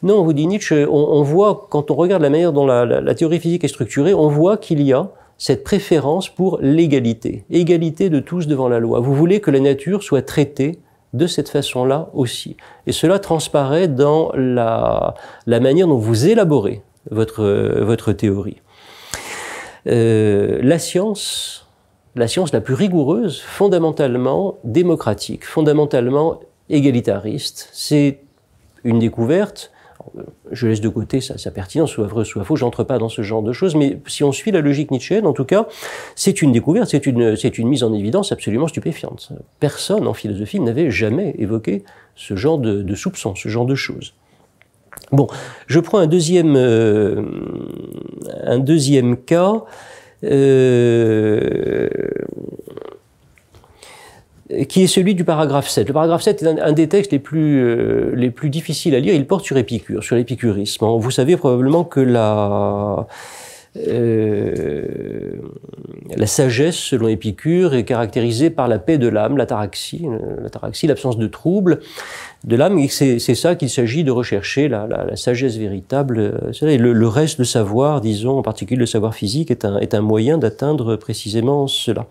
Non, vous dit Nietzsche, on, on, voit, quand on regarde la manière dont la, théorie physique est structurée, on voit qu'il y a cette préférence pour l'égalité, égalité de tous devant la loi. Vous voulez que la nature soit traitée de cette façon-là aussi. Et cela transparaît dans la, la manière dont vous élaborez votre, théorie. Euh, la science, la science la plus rigoureuse, fondamentalement démocratique, fondamentalement égalitariste, c'est une découverte. Je laisse de côté sa, pertinence, soit vrai, soit faux, j'entre pas dans ce genre de choses, mais si on suit la logique Nietzsche, en tout cas, c'est une découverte, c'est une, mise en évidence absolument stupéfiante. Personne en philosophie n'avait jamais évoqué ce genre de, de soupçon, ce genre de choses. Bon, je prends un deuxième, euh, un deuxième cas. Euh, qui est celui du paragraphe 7. Le paragraphe 7 est un, des textes les plus, euh, les plus difficiles à lire. Il porte sur Épicure, sur l'épicurisme. Vous savez probablement que la, euh, la sagesse, selon Épicure, est caractérisée par la paix de l'âme, la euh, l'ataraxie, l'absence de trouble de l'âme, c'est, ça qu'il s'agit de rechercher, la, sagesse véritable. Euh, le, reste, de savoir, disons, en particulier le savoir physique, est un, moyen d'atteindre précisément cela.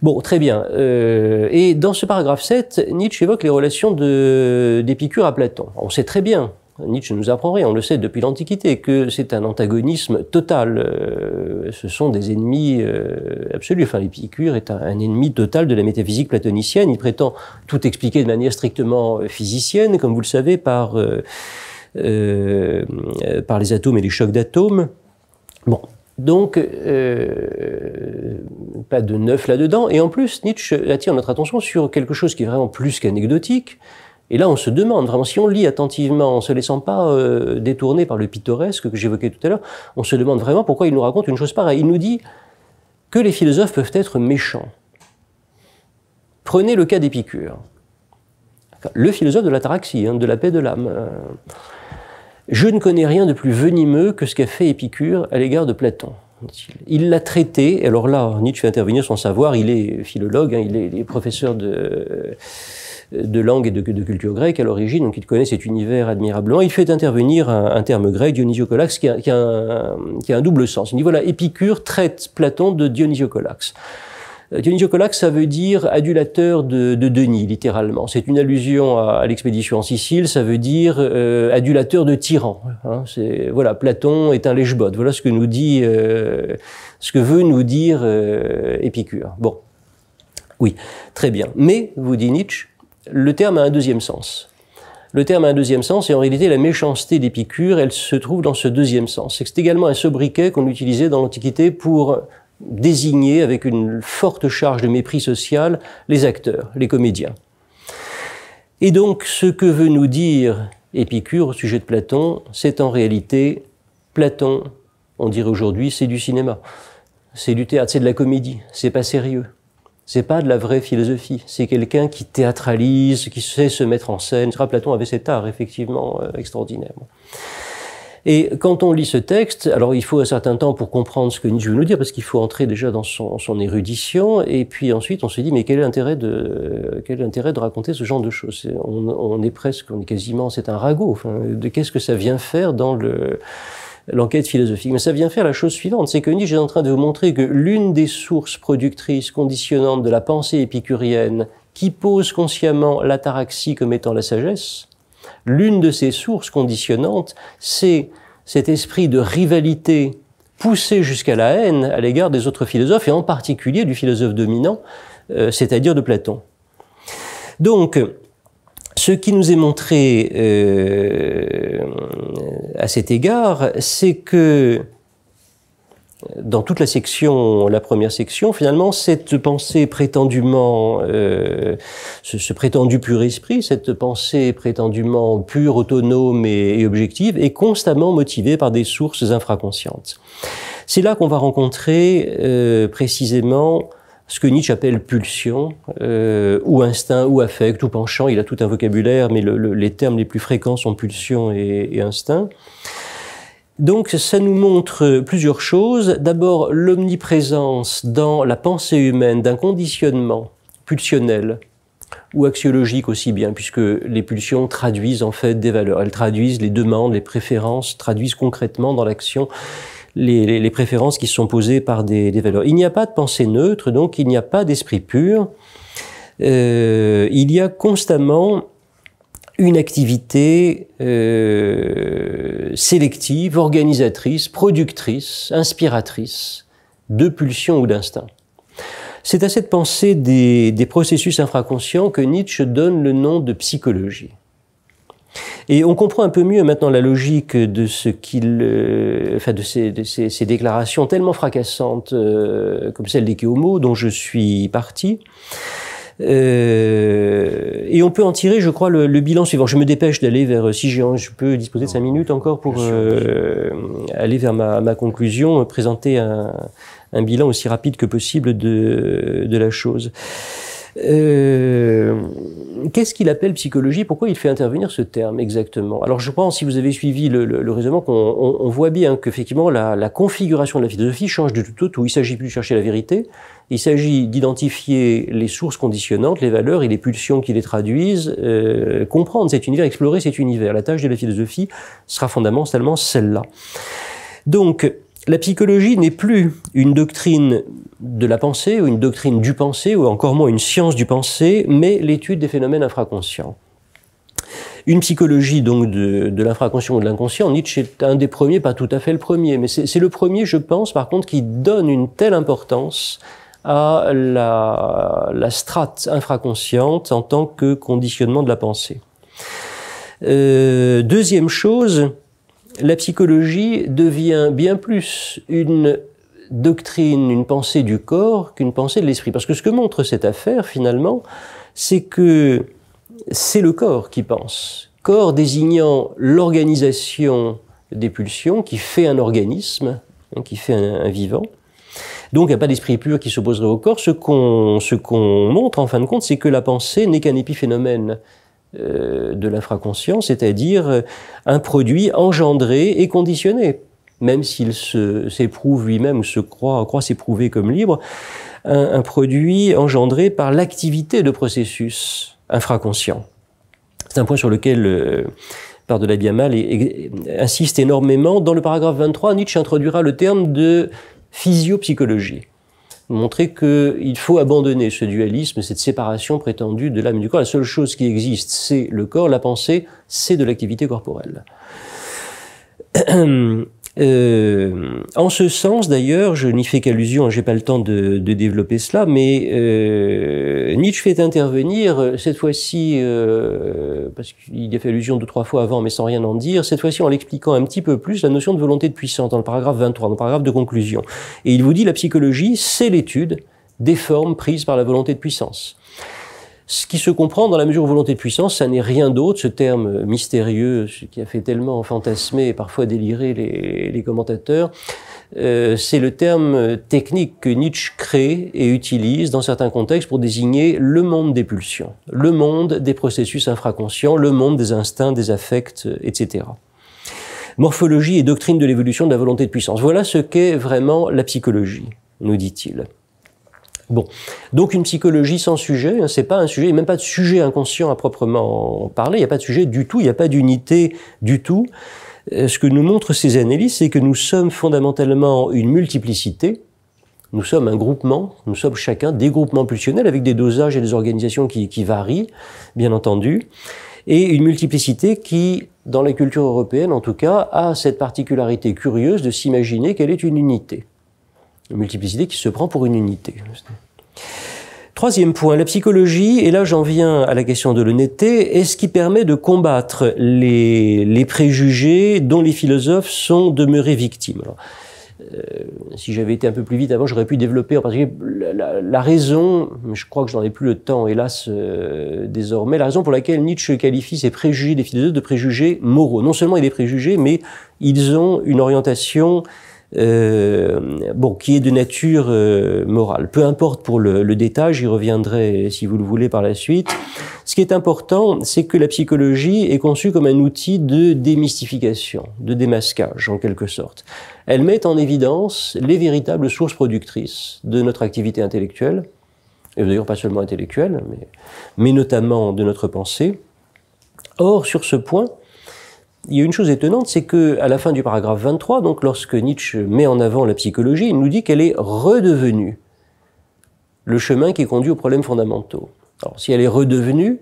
Bon, très bien. et dans ce paragraphe 7, Nietzsche évoque les relations d'Épicure à Platon. On sait très bien Nietzsche nous apprendrait, on le sait depuis l'Antiquité, que c'est un antagonisme total. Euh, ce sont des ennemis euh, absolus. Enfin, l'Épicure est un, ennemi total de la métaphysique platonicienne. Il prétend tout expliquer de manière strictement euh, physicienne, comme vous le savez, par, les atomes et les chocs d'atomes. Bon, donc, pas de neuf là-dedans. Et en plus, Nietzsche attire notre attention sur quelque chose qui est vraiment plus qu'anecdotique, et là, on se demande, vraiment, si on lit attentivement, en se laissant pas euh, détourner par le pittoresque que j'évoquais tout à l'heure, on se demande vraiment pourquoi il nous raconte une chose pareille. Il nous dit que les philosophes peuvent être méchants. Prenez le cas d'Épicure, le philosophe de l'ataraxie, hein, de la paix de l'âme. Euh, je ne connais rien de plus venimeux que ce qu'a fait Épicure à l'égard de Platon. Il l'a traité, alors là, Nietzsche fait intervenir son savoir, il est philologue, hein, il, est, professeur de de langue et de, culture grecque à l'origine, donc il connaît cet univers admirablement. Il fait intervenir un, terme grec, Dionysiocolax, qui a, qui, un, double sens. Il dit voilà, Épicure traite Platon de Dionysiocolax. Euh, Dionysiocolax, ça veut dire adulateur de, Denis, littéralement. C'est une allusion à, l'expédition en Sicile, ça veut dire euh, adulateur de tyran. Hein. voilà, Platon est un lèche Voilà ce que nous dit, euh, ce que veut nous dire Épicure. Bon, oui, très bien. Mais, vous dit Nietzsche, le terme a un deuxième sens. Le terme a un deuxième sens, et en réalité, la méchanceté d'Épicure, elle se trouve dans ce deuxième sens. C'est également un sobriquet qu'on utilisait dans l'Antiquité pour désigner, avec une forte charge de mépris social, les acteurs, les comédiens. Et donc, ce que veut nous dire Épicure au sujet de Platon, c'est en réalité, Platon, on dirait aujourd'hui, c'est du cinéma, c'est du théâtre, c'est de la comédie, c'est pas sérieux. C'est pas de la vraie philosophie. C'est quelqu'un qui théâtralise, qui sait se mettre en scène. Platon avait cet art effectivement euh, extraordinaire. Et quand on lit ce texte, alors il faut un certain temps pour comprendre ce que Nietzsche veut nous dire, parce qu'il faut entrer déjà dans son, érudition, et puis ensuite on se dit, mais quel est l'intérêt de, quel est intérêt de raconter ce genre de choses on, on, est presque, on est quasiment, c'est un ragot. de qu'est-ce que ça vient faire dans le l'enquête philosophique. Mais ça vient faire la chose suivante, c'est que Nietzsche est en train de vous montrer que l'une des sources productrices, conditionnantes de la pensée épicurienne, qui pose consciemment l'ataraxie comme étant la sagesse, l'une de ces sources conditionnantes, c'est cet esprit de rivalité poussé jusqu'à la haine à l'égard des autres philosophes, et en particulier du philosophe dominant, euh, c'est-à-dire de Platon. Donc, ce qui nous est montré euh, à cet égard, c'est que dans toute la section, la première section, finalement, cette pensée prétendument, euh, ce, prétendu pur esprit, cette pensée prétendument pure, autonome et, objective, est constamment motivée par des sources infraconscientes. C'est là qu'on va rencontrer euh, précisément ce que Nietzsche appelle pulsion, euh, ou instinct, ou affect, ou penchant. Il a tout un vocabulaire, mais les termes les plus fréquents sont pulsion et instinct. Donc ça nous montre plusieurs choses. D'abord l'omniprésence dans la pensée humaine d'un conditionnement pulsionnel ou axiologique aussi bien, puisque les pulsions traduisent en fait des valeurs. Elles traduisent les demandes, les préférences, traduisent concrètement dans l'action les, préférences qui sont posées par des, valeurs. Il n'y a pas de pensée neutre, donc il n'y a pas d'esprit pur. Euh, il y a constamment une activité euh, sélective, organisatrice, productrice, inspiratrice de pulsions ou d'instincts. C'est à cette pensée des, des processus infraconscients que Nietzsche donne le nom de psychologie. Et on comprend un peu mieux maintenant la logique de ce qu'il, euh, enfin de ces, déclarations tellement fracassantes euh, comme celle d'Ekeomo dont je suis parti. Euh, et on peut en tirer, je crois, le, bilan suivant. Je me dépêche d'aller vers, si j'ai, je peux disposer de cinq minutes encore pour euh, aller vers ma, conclusion, présenter un, bilan aussi rapide que possible de la chose. Euh, qu'est-ce qu'il appelle psychologie Pourquoi il fait intervenir ce terme exactement Alors je pense, si vous avez suivi le, raisonnement, qu'on voit bien qu'effectivement la, la, configuration de la philosophie change de tout au tout. Il s'agit plus de chercher la vérité, il s'agit d'identifier les sources conditionnantes, les valeurs et les pulsions qui les traduisent, euh, comprendre cet univers, explorer cet univers. La tâche de la philosophie sera fondamentalement celle-là. Donc, la psychologie n'est plus une doctrine de la pensée ou une doctrine du pensée ou encore moins une science du pensée, mais l'étude des phénomènes infraconscients. Une psychologie donc de, l'infraconscient ou de l'inconscient, Nietzsche est un des premiers, pas tout à fait le premier, mais c'est le premier, je pense, par contre, qui donne une telle importance à la, strate infraconsciente en tant que conditionnement de la pensée. Euh, deuxième chose, la psychologie devient bien plus une doctrine, une pensée du corps qu'une pensée de l'esprit. Parce que ce que montre cette affaire, finalement, c'est que c'est le corps qui pense. Corps désignant l'organisation des pulsions qui fait un organisme, hein, qui fait un, vivant. Donc il n'y a pas d'esprit pur qui s'opposerait au corps. Ce qu'on montre en fin de compte, c'est que la pensée n'est qu'un épiphénomène. Euh, de l'infraconscient, c'est-à-dire euh, un produit engendré et conditionné. Même s'il s'éprouve lui-même ou se croit, croit s'éprouver comme libre, un, produit engendré par l'activité de processus infraconscient. C'est un point sur lequel euh, par de la insiste énormément. Dans le paragraphe 23, Nietzsche introduira le terme de physiopsychologie montrer qu'il faut abandonner ce dualisme, cette séparation prétendue de l'âme et du corps. La seule chose qui existe, c'est le corps, la pensée, c'est de l'activité corporelle. Euh, en ce sens, d'ailleurs, je n'y fais qu'allusion, j'ai pas le temps de, de développer cela, mais euh, Nietzsche fait intervenir, euh, cette fois-ci, euh, parce qu'il y a fait allusion deux, trois fois avant, mais sans rien en dire, cette fois-ci en l'expliquant un petit peu plus, la notion de volonté de puissance dans le paragraphe 23, dans le paragraphe de conclusion. Et il vous dit, la psychologie, c'est l'étude des formes prises par la volonté de puissance. Ce qui se comprend dans la mesure volonté de puissance, ça n'est rien d'autre, ce terme mystérieux qui a fait tellement fantasmer et parfois délirer les, commentateurs, euh, c'est le terme technique que Nietzsche crée et utilise dans certains contextes pour désigner le monde des pulsions, le monde des processus infraconscients, le monde des instincts, des affects, etc. Morphologie et doctrine de l'évolution de la volonté de puissance. Voilà ce qu'est vraiment la psychologie, nous dit-il. Bon, donc une psychologie sans sujet, hein, c'est pas un sujet, même pas de sujet inconscient à proprement parler. Il n'y a pas de sujet du tout, il n'y a pas d'unité du tout. Euh, ce que nous montrent ces analyses, c'est que nous sommes fondamentalement une multiplicité. Nous sommes un groupement, nous sommes chacun des groupements pulsionnels avec des dosages et des organisations qui varient, bien entendu, et une multiplicité qui, dans la culture européenne en tout cas, a cette particularité curieuse de s'imaginer qu'elle est une unité multiplicité qui se prend pour une unité. Troisième point, la psychologie, et là j'en viens à la question de l'honnêteté, est ce qui permet de combattre les, préjugés dont les philosophes sont demeurés victimes. Euh, si j'avais été un peu plus vite avant, j'aurais pu développer en particulier la, raison. mais raison, je crois que je n'en ai plus le temps, hélas, euh, désormais, la raison pour laquelle Nietzsche qualifie ces préjugés des philosophes de préjugés moraux. Non seulement il est préjugés, mais ils ont une orientation euh, bon, qui est de nature euh, morale. Peu importe pour le, détail, j'y reviendrai si vous le voulez par la suite. Ce qui est important, c'est que la psychologie est conçue comme un outil de démystification, de démasquage en quelque sorte. Elle met en évidence les véritables sources productrices de notre activité intellectuelle, et d'ailleurs pas seulement intellectuelle, mais notamment de notre pensée. Or, sur ce point, il y a une chose étonnante, c'est que à la fin du paragraphe 23, donc lorsque Nietzsche met en avant la psychologie, il nous dit qu'elle est redevenue le chemin qui conduit aux problèmes fondamentaux. Alors si elle est redevenue,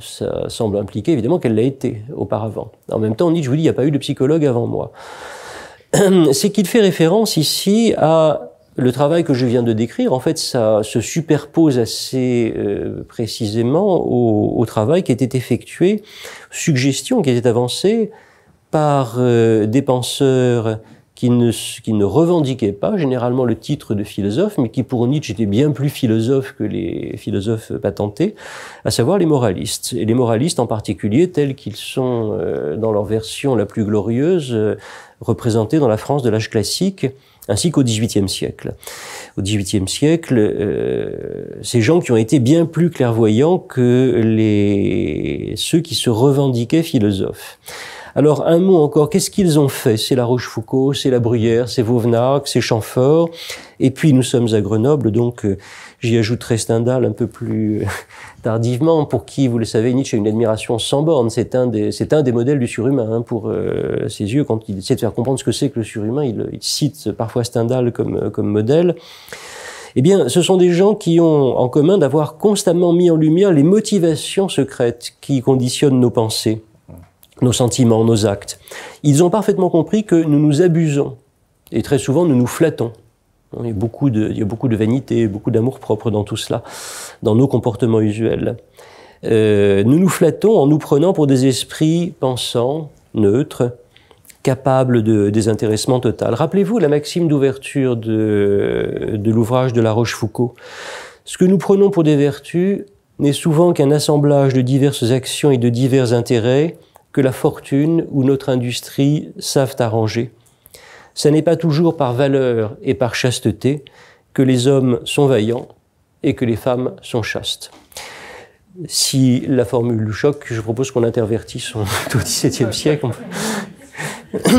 ça semble impliquer évidemment qu'elle l'a été auparavant. En même temps, Nietzsche vous dit, il n'y a pas eu de psychologue avant moi. C'est qu'il fait référence ici à le travail que je viens de décrire, en fait, ça se superpose assez euh, précisément au, travail qui était effectué, suggestion qui était avancée par euh, des penseurs qui ne, revendiquaient pas généralement le titre de philosophe, mais qui pour Nietzsche étaient bien plus philosophes que les philosophes patentés, à savoir les moralistes. Et les moralistes en particulier, tels qu'ils sont euh, dans leur version la plus glorieuse, représentés dans la France de l'âge classique, ainsi qu'au XVIIIe siècle. Au XVIIIe siècle, euh, ces gens qui ont été bien plus clairvoyants que les, ceux qui se revendiquaient philosophes. Alors un mot encore, qu'est-ce qu'ils ont fait C'est la Rochefoucauld, c'est la Bruyère, c'est Vauvenac, c'est Champfort, Et puis nous sommes à Grenoble, donc euh, j'y ajouterai Stendhal un peu plus euh, tardivement, pour qui, vous le savez, Nietzsche a une admiration sans borne. C'est un des, c'est un des modèles du surhumain hein, pour euh, ses yeux. Quand il essaie de faire comprendre ce que c'est que le surhumain, il, il, cite parfois Stendhal comme, comme modèle. Eh bien, ce sont des gens qui ont en commun d'avoir constamment mis en lumière les motivations secrètes qui conditionnent nos pensées nos sentiments, nos actes. Ils ont parfaitement compris que nous nous abusons et très souvent nous nous flattons. Il y a beaucoup de, il y a beaucoup de vanité, beaucoup d'amour-propre dans tout cela, dans nos comportements usuels. Euh, nous nous flattons en nous prenant pour des esprits pensants, neutres, capables de désintéressement total. Rappelez-vous la maxime d'ouverture de, de l'ouvrage de La Rochefoucauld. Ce que nous prenons pour des vertus n'est souvent qu'un assemblage de diverses actions et de divers intérêts que la fortune ou notre industrie savent arranger. Ce n'est pas toujours par valeur et par chasteté que les hommes sont vaillants et que les femmes sont chastes. Si la formule choque, je propose qu'on intervertisse au XVIIe siècle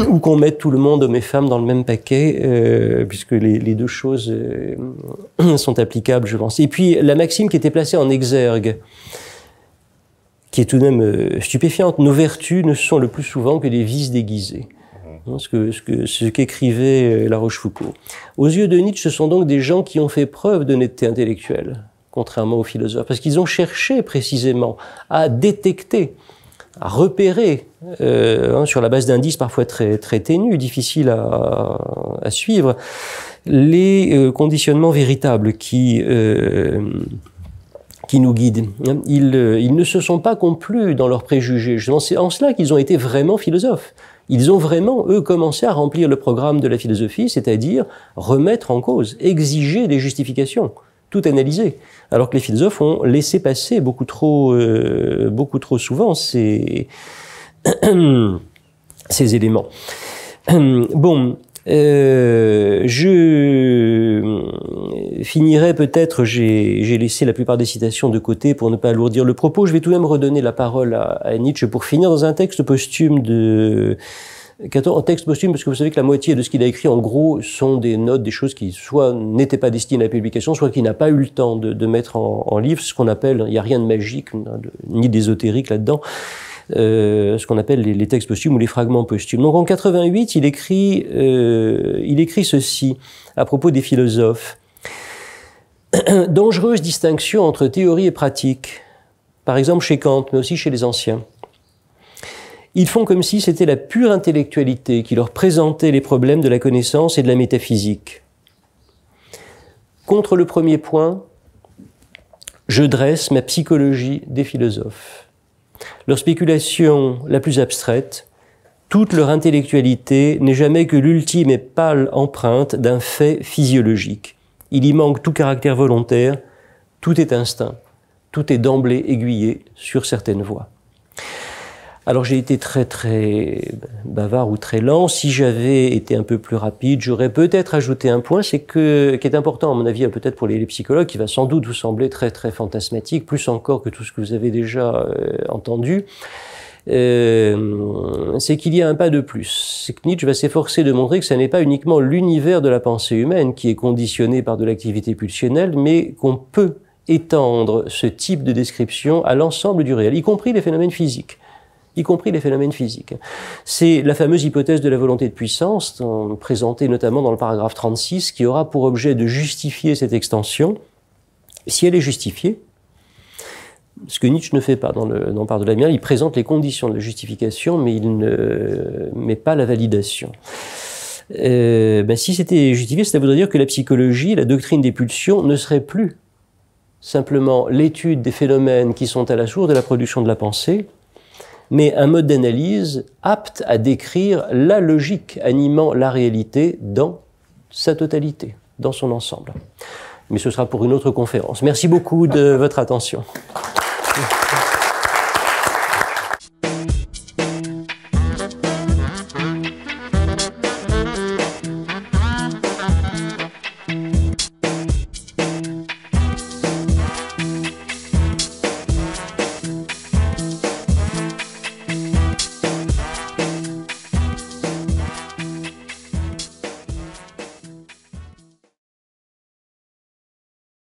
ou qu'on mette tout le monde, hommes et femmes, dans le même paquet, euh, puisque les, deux choses euh, sont applicables, je pense. Et puis la maxime qui était placée en exergue qui est tout de même euh, stupéfiante. Nos vertus ne sont le plus souvent que des vices déguisés. Mmh. Hein, ce que, ce que, ce qu'écrivait euh, La Rochefoucauld. Aux yeux de Nietzsche, ce sont donc des gens qui ont fait preuve d'honnêteté intellectuelle, contrairement aux philosophes, parce qu'ils ont cherché précisément à détecter, à repérer, euh, hein, sur la base d'indices parfois très, très ténus, difficiles à, suivre, les conditionnements véritables qui euh, qui nous guident. Euh, ils, ne se sont pas complus dans leurs préjugés. C'est en cela qu'ils ont été vraiment philosophes. Ils ont vraiment, eux, commencé à remplir le programme de la philosophie, c'est-à-dire remettre en cause, exiger des justifications, tout analyser. Alors que les philosophes ont laissé passer beaucoup trop, euh, beaucoup trop souvent ces, ces éléments. Bon, euh, je euh, finirai peut-être, j'ai laissé la plupart des citations de côté pour ne pas alourdir le propos. Je vais tout de même redonner la parole à, Nietzsche pour finir dans un texte posthume de en texte posthume, parce que vous savez que la moitié de ce qu'il a écrit, en gros, sont des notes, des choses qui soit n'étaient pas destinées à la publication, soit qu'il n'a pas eu le temps de, de mettre en, en livre, ce qu'on appelle, il n'y a rien de magique, ni d'ésotérique là-dedans. Euh, ce qu'on appelle les, textes posthumes ou les fragments posthumes. Donc en 88, il écrit, euh, il écrit ceci à propos des philosophes. Dangereuse distinction entre théorie et pratique, par exemple chez Kant, mais aussi chez les anciens. Ils font comme si c'était la pure intellectualité qui leur présentait les problèmes de la connaissance et de la métaphysique. Contre le premier point, je dresse ma psychologie des philosophes leur spéculation la plus abstraite, toute leur intellectualité n'est jamais que l'ultime et pâle empreinte d'un fait physiologique. Il y manque tout caractère volontaire, tout est instinct, tout est d'emblée aiguillé sur certaines voies. Alors j'ai été très très bavard ou très lent. Si j'avais été un peu plus rapide, j'aurais peut-être ajouté un point, c'est que qui est important à mon avis peut-être pour les, psychologues, qui va sans doute vous sembler très très fantasmatique, plus encore que tout ce que vous avez déjà euh, entendu. Euh, c'est qu'il y a un pas de plus. C'est que Nietzsche va s'efforcer de montrer que ce n'est pas uniquement l'univers de la pensée humaine qui est conditionné par de l'activité pulsionnelle, mais qu'on peut étendre ce type de description à l'ensemble du réel, y compris les phénomènes physiques y compris les phénomènes physiques. C'est la fameuse hypothèse de la volonté de puissance, euh, présentée notamment dans le paragraphe 36, qui aura pour objet de justifier cette extension. Si elle est justifiée, ce que Nietzsche ne fait pas dans, le, dans Part de mienne, il présente les conditions de la justification, mais il ne met pas la validation. Euh, ben, si c'était justifié, cela voudrait dire que la psychologie, la doctrine des pulsions, ne serait plus simplement l'étude des phénomènes qui sont à la source de la production de la pensée, mais un mode d'analyse apte à décrire la logique animant la réalité dans sa totalité, dans son ensemble. Mais ce sera pour une autre conférence. Merci beaucoup de votre attention.